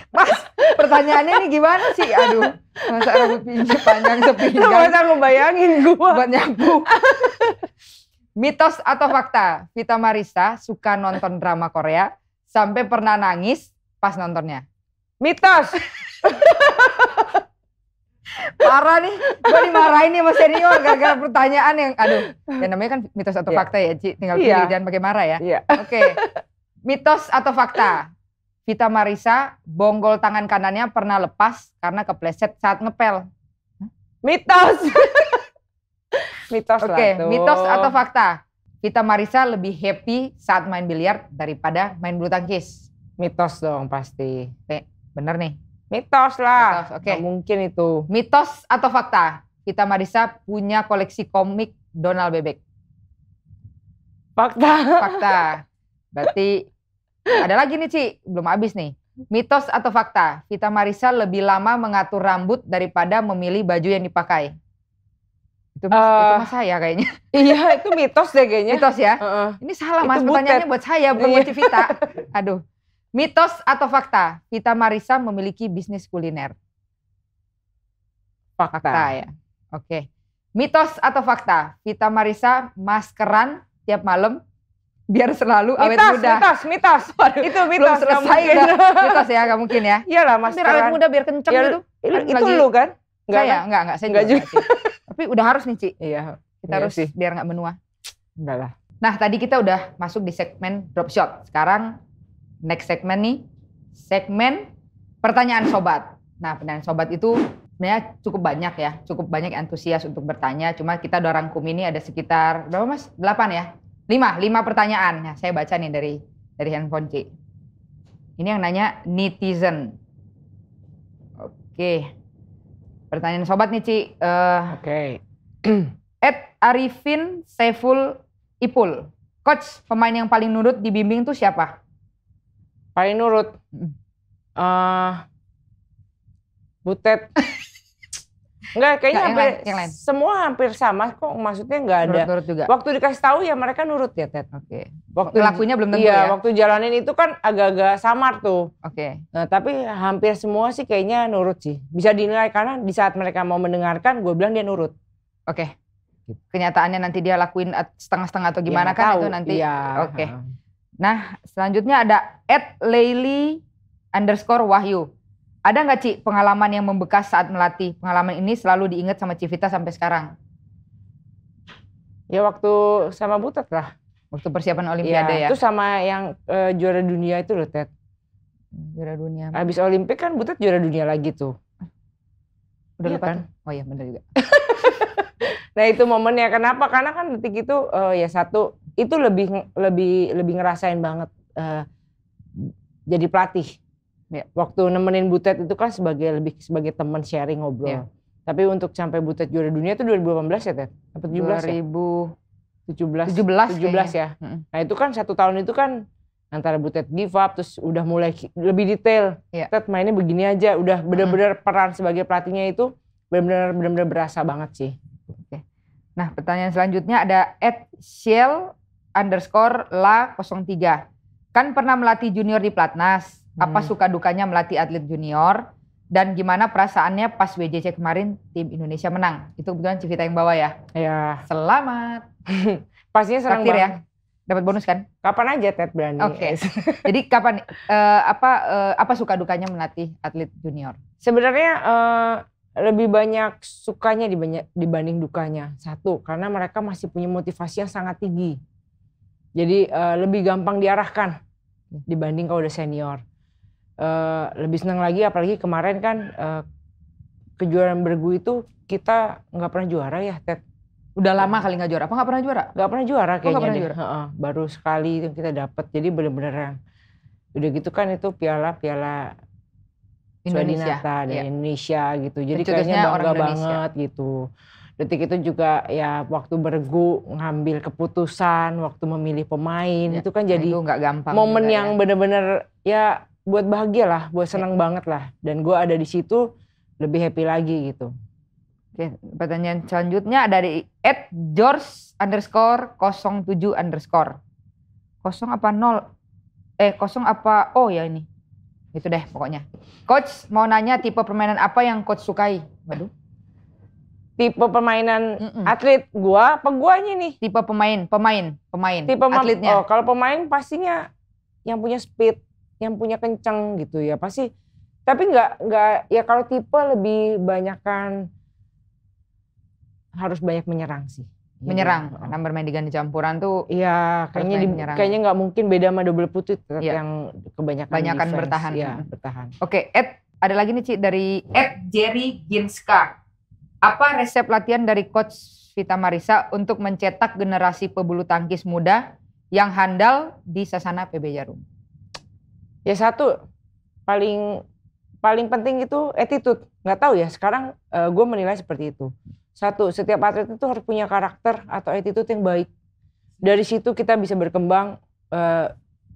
Speaker 1: Mas, pertanyaannya ini gimana sih? Aduh, masa rambut panjang sepinggang. Lu masa ngebayangin gua. Buat nyapu. Mitos atau fakta, Vita Marisa suka nonton drama Korea sampai pernah nangis pas nontonnya. Mitos. Parah nih, gue dimarahin nih sama senior gara-gara pertanyaan yang aduh. Yang namanya kan mitos atau yeah. fakta ya, Ci. Tinggal pilih yeah. jangan pakai marah ya. Yeah. Oke. Okay. Mitos atau fakta? Vita Marisa bonggol tangan kanannya pernah lepas karena kepleset saat ngepel. Mitos. mitos Oke, okay. mitos atau fakta? Vita Marisa lebih happy saat main biliar daripada main bulu tangkis. Mitos dong pasti. Eh, Bener nih. Mitos lah. Mitos, oke. Okay. Nggak mungkin itu. Mitos atau fakta? Kita Marisa punya koleksi komik Donald Bebek. Fakta. Fakta. Berarti ada lagi nih Ci, belum habis nih. Mitos atau fakta, Vita Marisa lebih lama mengatur rambut daripada memilih baju yang dipakai. Itu mas, uh, itu mas saya kayaknya. Iya, itu mitos deh kayaknya. Mitos ya. Uh -uh. Ini salah mas, pertanyaannya buat saya, bukan iya. buat Vita. Aduh. Mitos atau fakta, Vita Marisa memiliki bisnis kuliner? Fakta, fakta ya. Oke. Mitos atau fakta, Vita Marisa maskeran tiap malam biar selalu mitos, awet muda. Mitos, mitos, Waduh, itu mitos. Belum selesai ya. Mitos ya, gak mungkin ya. Iyalah maskeran. Biar awet muda, biar kenceng ya, gitu. Itu, itu lagi, lu kan? Enggak, saya, enggak, kan? enggak, saya enggak juga. juga. Tapi udah harus nih, Ci. Iya. Kita iya harus sih. biar nggak menua. Enggak lah. Nah, tadi kita udah masuk di segmen drop shot. Sekarang next segmen nih, segmen pertanyaan sobat. Nah, pertanyaan sobat itu sebenarnya cukup banyak ya, cukup banyak antusias untuk bertanya. Cuma kita udah rangkum ini ada sekitar berapa mas? delapan ya? lima lima pertanyaan. Nah, saya baca nih dari dari handphone Ci. Ini yang nanya netizen. Oke. Pertanyaan sobat nih Ci. Uh, Oke. Okay. Ed Arifin Saiful Ipul. Coach, pemain yang paling nurut dibimbing tuh siapa? paling nurut uh, butet Enggak, kayaknya yang hampir, yang lain. semua hampir sama kok. Maksudnya nggak ada. Nurut, nurut juga. Waktu dikasih tahu ya mereka nurut ya, Tet. Oke. Okay. Waktu lakunya belum tentu iya, ya. waktu jalanin itu kan agak-agak samar tuh. Oke. Okay. Nah, tapi hampir semua sih kayaknya nurut sih. Bisa dinilai karena di saat mereka mau mendengarkan, gue bilang dia nurut. Oke. Okay. Gitu. Kenyataannya nanti dia lakuin setengah-setengah atau gimana ya, kan tahu. itu nanti. Iya. Oke. Okay. Nah, selanjutnya ada at Leili underscore Wahyu. Ada nggak Ci pengalaman yang membekas saat melatih? Pengalaman ini selalu diingat sama Civita sampai sekarang. Ya waktu sama Butet lah. Waktu persiapan iya, Olimpiade ya. ya. Itu sama yang e, juara dunia itu loh Ted. Juara dunia. Abis Olimpik kan Butet juara dunia lagi tuh. Udah iya lupa kan? Tuh. Oh iya bener juga. nah itu momennya kenapa? Karena kan detik itu e, ya satu itu lebih lebih lebih ngerasain banget uh, jadi pelatih. ya. Waktu nemenin Butet itu kan sebagai lebih sebagai teman sharing ngobrol. ya. Tapi untuk sampai Butet juara dunia itu 2018 ya, Ted? Apa ya? tujuh 2000 ya? 17 17, 17 ya. Nah, itu kan satu tahun itu kan antara Butet give up terus udah mulai lebih detail. ya. Ted mainnya begini aja, udah benar-benar hmm. peran sebagai pelatihnya itu benar-benar benar-benar berasa banget sih. Nah, pertanyaan selanjutnya ada Ed Shell underscore la 03. Kan pernah melatih junior di Platnas. Hmm. Apa suka dukanya melatih atlet junior? Dan gimana perasaannya pas WJC kemarin tim Indonesia menang? Itu kebetulan Civita yang bawa ya. Iya. Selamat. Pastinya senang Traktir ya. Dapat bonus kan? Kapan aja Ted berani. Oke. Okay. Jadi kapan uh, apa uh, apa suka dukanya melatih atlet junior? Sebenarnya uh, lebih banyak sukanya dibanding dukanya. Satu, karena mereka masih punya motivasi yang sangat tinggi jadi uh, lebih gampang diarahkan dibanding kalau udah senior. Uh, lebih senang lagi apalagi kemarin kan uh, kejuaraan bergu itu kita nggak pernah juara ya Ted. Udah lama kali nggak juara. Apa nggak pernah juara? Nggak pernah juara oh, kayaknya. Oh, pernah juara. baru sekali itu kita dapat. Jadi bener-bener yang udah gitu kan itu piala-piala Indonesia Suadinata, dari iya. Indonesia gitu. Jadi kayaknya bangga orang banget gitu detik itu juga ya waktu bergu ngambil keputusan waktu memilih pemain ya, itu kan jadi gak gampang momen yang ya. bener-bener ya buat bahagia lah buat senang ya. banget lah dan gue ada di situ lebih happy lagi gitu Oke, pertanyaan selanjutnya dari at George underscore 07 underscore. Kosong apa nol? Eh, kosong apa? Oh ya ini. Itu deh pokoknya. Coach, mau nanya tipe permainan apa yang coach sukai? Waduh tipe permainan Mm-mm. atlet gua apa guanya nih? Tipe pemain, pemain, pemain. Tipe atletnya. Oh, kalau pemain pastinya yang punya speed, yang punya kencang gitu ya pasti. Tapi nggak nggak ya kalau tipe lebih banyakkan harus banyak menyerang sih. Iya. Menyerang, ya. karena bermain di ganda campuran tuh. Iya, kayaknya di, kayaknya nggak mungkin beda sama double putih ya. yang kebanyakan. bertahan. Ya, bertahan. Oke, Ed, ada lagi nih Ci dari Ed Jerry Ginska. Apa resep latihan dari coach Vita Marisa untuk mencetak generasi pebulu tangkis muda yang handal di sasana PB Jarum? Ya satu paling paling penting itu attitude. Nggak tahu ya sekarang uh, eh, gue menilai seperti itu. Satu setiap atlet itu harus punya karakter atau attitude yang baik. Dari situ kita bisa berkembang uh,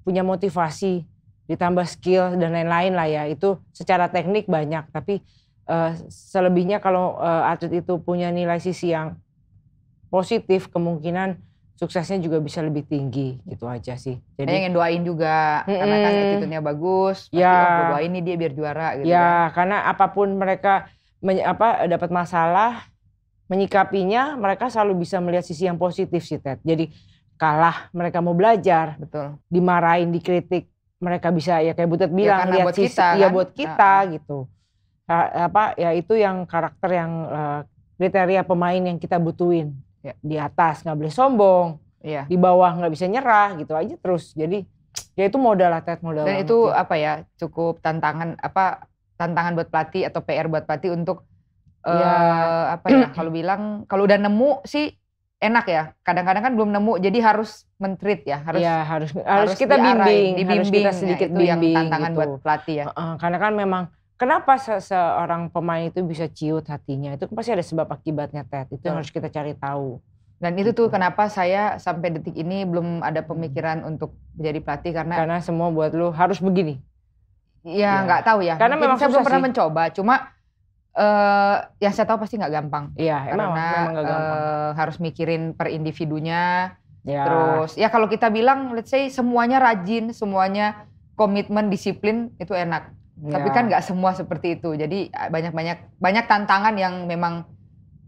Speaker 1: punya motivasi ditambah skill dan lain-lain lah ya itu secara teknik banyak tapi uh, selebihnya kalau uh, atlet itu punya nilai sisi yang positif kemungkinan suksesnya juga bisa lebih tinggi gitu aja sih. Jadi yang doain juga mm, karena kan attitude-nya bagus. Ya. Yeah, doain ini dia biar juara gitu. Ya, kan. karena apapun mereka apa dapat masalah menyikapinya mereka selalu bisa melihat sisi yang positif sih Ted. Jadi kalah mereka mau belajar, betul. Dimarahin, dikritik mereka bisa ya kayak Butet ya bilang ya, lihat buat sisi kita, iya, kan? ya buat kita nah, gitu apa ya itu yang karakter yang uh, kriteria pemain yang kita butuhin ya. di atas nggak boleh sombong ya. di bawah nggak bisa nyerah gitu aja terus jadi ya itu modal atlet modal dan itu ya. apa ya cukup tantangan apa tantangan buat pelatih atau PR buat pelatih untuk ya. Uh, apa ya kalau bilang kalau udah nemu sih enak ya. Kadang-kadang kan belum nemu, jadi harus mentrit ya, harus ya, harus, harus harus kita diarai, bimbing, dibimbing, harus kita nah, sedikit ya, itu bimbing yang tantangan gitu. buat pelatih ya. uh, karena kan memang Kenapa seorang pemain itu bisa ciut hatinya? Itu kan pasti ada sebab akibatnya, Ted. Itu yang harus kita cari tahu. Dan itu tuh gitu. kenapa saya sampai detik ini belum ada pemikiran untuk menjadi pelatih karena karena semua buat lu harus begini. Ya iya. nggak ya. tahu ya. Karena memang saya belum pernah sih. mencoba. Cuma uh, yang saya tahu pasti nggak gampang. Iya, karena emang, memang gak gampang. Uh, harus mikirin per individunya. Ya. Terus ya kalau kita bilang, let's say semuanya rajin, semuanya komitmen, disiplin itu enak. Yeah. Tapi iya. kan nggak semua seperti itu. Jadi banyak-banyak banyak tantangan yang memang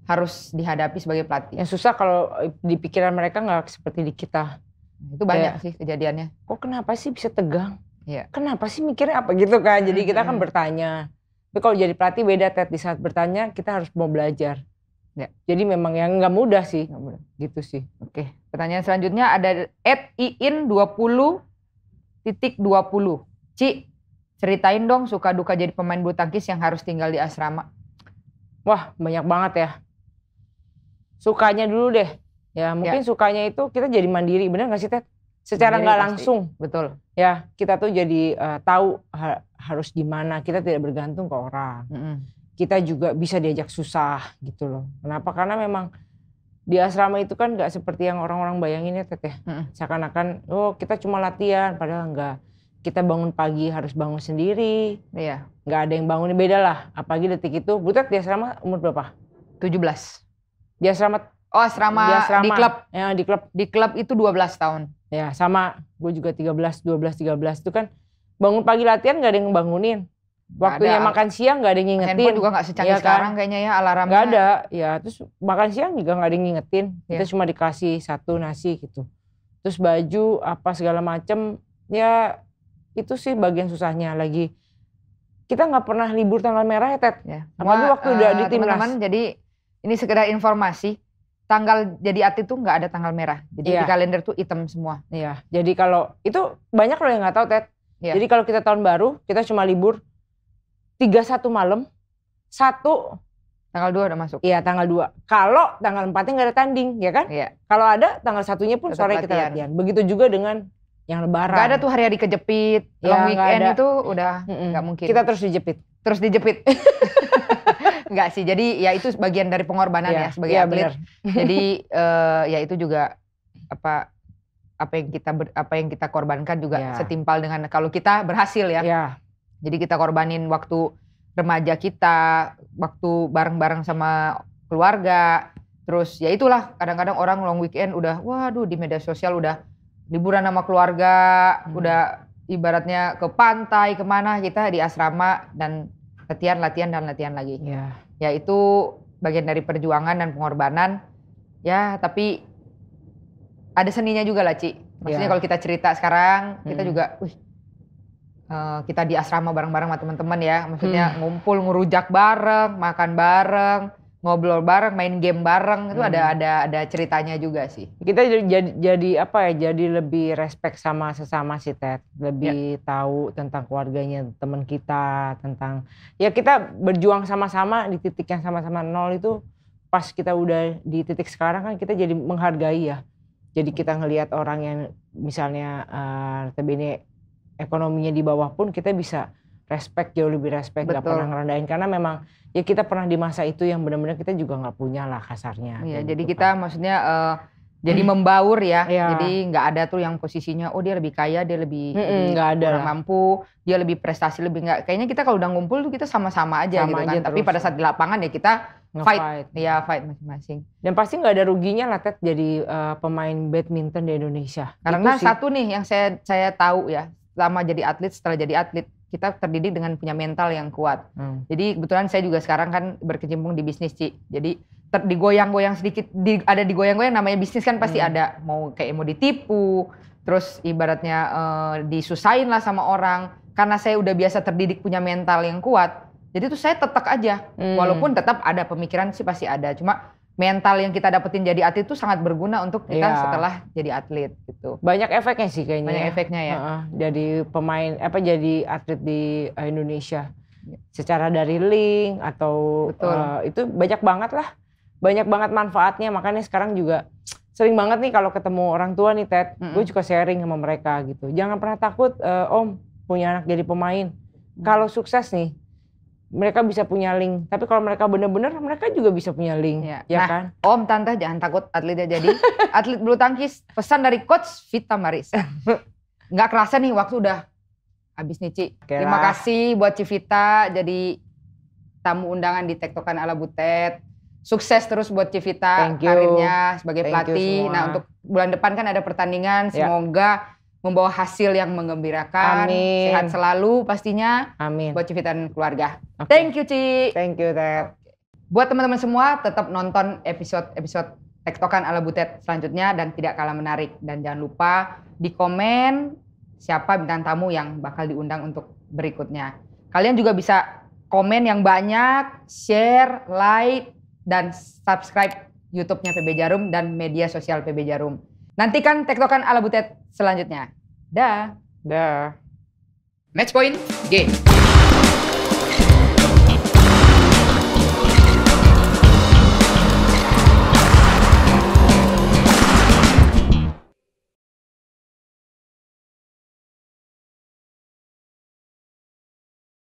Speaker 1: harus dihadapi sebagai pelatih. Yang susah kalau di pikiran mereka nggak seperti di kita. Nah, itu banyak yeah. sih kejadiannya. Kok kenapa sih bisa tegang? Yeah. Kenapa sih mikirnya apa gitu kan? Jadi kita kan bertanya. Tapi kalau jadi pelatih beda Ted. Di saat bertanya kita harus mau belajar. Ya. Jadi memang yang nggak mudah sih. Gak mudah. Gitu sih. Oke. Pertanyaan selanjutnya ada at iin puluh titik dua puluh. Ci, Ceritain dong suka duka jadi pemain bulu tangkis yang harus tinggal di asrama. Wah, banyak banget ya. Sukanya dulu deh. Ya, ya. mungkin ya. sukanya itu kita jadi mandiri, bener gak sih Ted? Secara nggak langsung, betul. Ya, kita tuh jadi uh, tahu ha harus gimana. Kita tidak bergantung ke orang. Mm -hmm. Kita juga bisa diajak susah gitu loh. Kenapa? Karena memang di asrama itu kan nggak seperti yang orang-orang bayangin ya ya. Mm -hmm. Seakan-akan oh kita cuma latihan padahal enggak kita bangun pagi harus bangun sendiri. Iya. Gak ada yang bangun beda lah. Apalagi detik itu, Butet di asrama umur berapa? 17. Di asrama Oh, asrama, di, asrama. di klub. Ya, di klub. Di klub itu 12 tahun. Ya, sama. Gue juga 13, 12, 13 itu kan bangun pagi latihan gak ada yang bangunin. Waktunya ada. Ya makan siang gak ada yang ngingetin. Handphone juga nggak secanggih ya kan? sekarang kayaknya ya alarmnya. Gak ada. Ya, terus makan siang juga gak ada yang ngingetin. Ya. Kita iya. cuma dikasih satu nasi gitu. Terus baju apa segala macem ya itu sih bagian susahnya lagi kita nggak pernah libur tanggal merah ya Ted ya. apalagi waktu uh, udah eh, di timnas teman-teman jadi ini sekedar informasi tanggal jadi atlet tuh nggak ada tanggal merah jadi yeah. di kalender tuh hitam semua iya yeah. jadi kalau itu banyak loh yang nggak tahu Ted yeah. jadi kalau kita tahun baru kita cuma libur tiga satu malam satu Tanggal dua udah masuk. Iya, tanggal dua. Kalau tanggal empatnya nggak ada tanding, ya kan? Iya. Kalau ada, tanggal satunya pun Tetap sore latihan. kita latihan. Begitu juga dengan yang lebaran. Gak ada tuh hari-hari kejepit, ya, long weekend itu udah nggak mungkin. Kita terus dijepit. Terus dijepit. Enggak sih, jadi ya itu bagian dari pengorbanan ya, ya sebagai ya, atlet. Jadi uh, ya itu juga apa apa yang kita ber, apa yang kita korbankan juga ya. setimpal dengan kalau kita berhasil ya. ya. Jadi kita korbanin waktu remaja kita, waktu bareng-bareng sama keluarga. Terus ya itulah kadang-kadang orang long weekend udah waduh di media sosial udah liburan sama keluarga, hmm. udah ibaratnya ke pantai kemana kita di asrama dan latihan, latihan dan latihan lagi. Yeah. Ya itu bagian dari perjuangan dan pengorbanan. Ya tapi ada seninya juga lah Ci. Maksudnya yeah. kalau kita cerita sekarang kita hmm. juga, wih uh, kita di asrama bareng-bareng sama teman-teman ya. Maksudnya hmm. ngumpul, ngerujak bareng, makan bareng ngobrol bareng, main game bareng itu hmm. ada ada ada ceritanya juga sih. Kita jadi jadi apa ya? Jadi lebih respect sama sesama si Ted, lebih ya. tahu tentang keluarganya, teman kita, tentang ya kita berjuang sama-sama di titik yang sama-sama nol itu pas kita udah di titik sekarang kan kita jadi menghargai ya. Jadi kita ngelihat orang yang misalnya uh, eh, ini ekonominya di bawah pun kita bisa respect jauh lebih respect nggak pernah ngerendahin karena memang ya kita pernah di masa itu yang benar-benar kita juga nggak punya lah kasarnya. Iya, jadi gitu, kita kan. maksudnya uh, jadi hmm. membaur ya. ya. Jadi nggak ada tuh yang posisinya oh dia lebih kaya, dia lebih nggak hmm, ada kurang mampu, dia lebih prestasi lebih nggak. Kayaknya kita kalau udah ngumpul tuh kita sama-sama aja sama gitu kan. aja kan. Terus. Tapi pada saat di lapangan ya kita fight. fight. Ya fight masing-masing. Dan pasti nggak ada ruginya lah Ted jadi uh, pemain badminton di Indonesia. Karena satu nih yang saya saya tahu ya, lama jadi atlet setelah jadi atlet kita terdidik dengan punya mental yang kuat. Hmm. Jadi kebetulan saya juga sekarang kan berkecimpung di bisnis Ci. Jadi ter, digoyang-goyang sedikit, di, ada digoyang-goyang namanya bisnis kan pasti hmm. ada mau kayak mau ditipu, terus ibaratnya uh, disusahin lah sama orang. Karena saya udah biasa terdidik punya mental yang kuat, jadi tuh saya tetap aja. Hmm. Walaupun tetap ada pemikiran sih pasti ada, cuma mental yang kita dapetin jadi atlet itu sangat berguna untuk kita yeah. setelah jadi atlet gitu. Banyak efeknya sih kayaknya. Banyak ya. efeknya ya. Uh -uh. Jadi pemain apa jadi atlet di eh, Indonesia iya. secara dari link atau Betul. Uh, itu banyak banget lah. Banyak banget manfaatnya makanya sekarang juga sering banget nih kalau ketemu orang tua nih Ted, mm -hmm. gue juga sharing sama mereka gitu. Jangan pernah takut uh, Om punya anak jadi pemain. Mm -hmm. Kalau sukses nih mereka bisa punya link. Tapi kalau mereka benar-benar, mereka juga bisa punya link, ya, ya nah, kan? Om, tante jangan takut atletnya jadi atlet bulu tangkis. Pesan dari coach Vita Maris. Nggak kerasa nih waktu udah habis nih Ci. Okay Terima kasih buat Civita jadi tamu undangan di Tektokan ala Butet. Sukses terus buat Civita karirnya sebagai Thank pelatih. Nah, untuk bulan depan kan ada pertandingan, ya. semoga yeah membawa hasil yang mengembirakan, Amin. Sehat selalu pastinya. Amin. Buat Civitan keluarga. Okay. Thank you, Ci. Thank you, Ted. Buat teman-teman semua, tetap nonton episode-episode Tektokan ala Butet selanjutnya dan tidak kalah menarik. Dan jangan lupa di komen siapa bintang tamu yang bakal diundang untuk berikutnya. Kalian juga bisa komen yang banyak, share, like, dan subscribe YouTube-nya PB Jarum dan media sosial PB Jarum. Nantikan tektokan ala butet selanjutnya. Dah. Dah. Match point, game.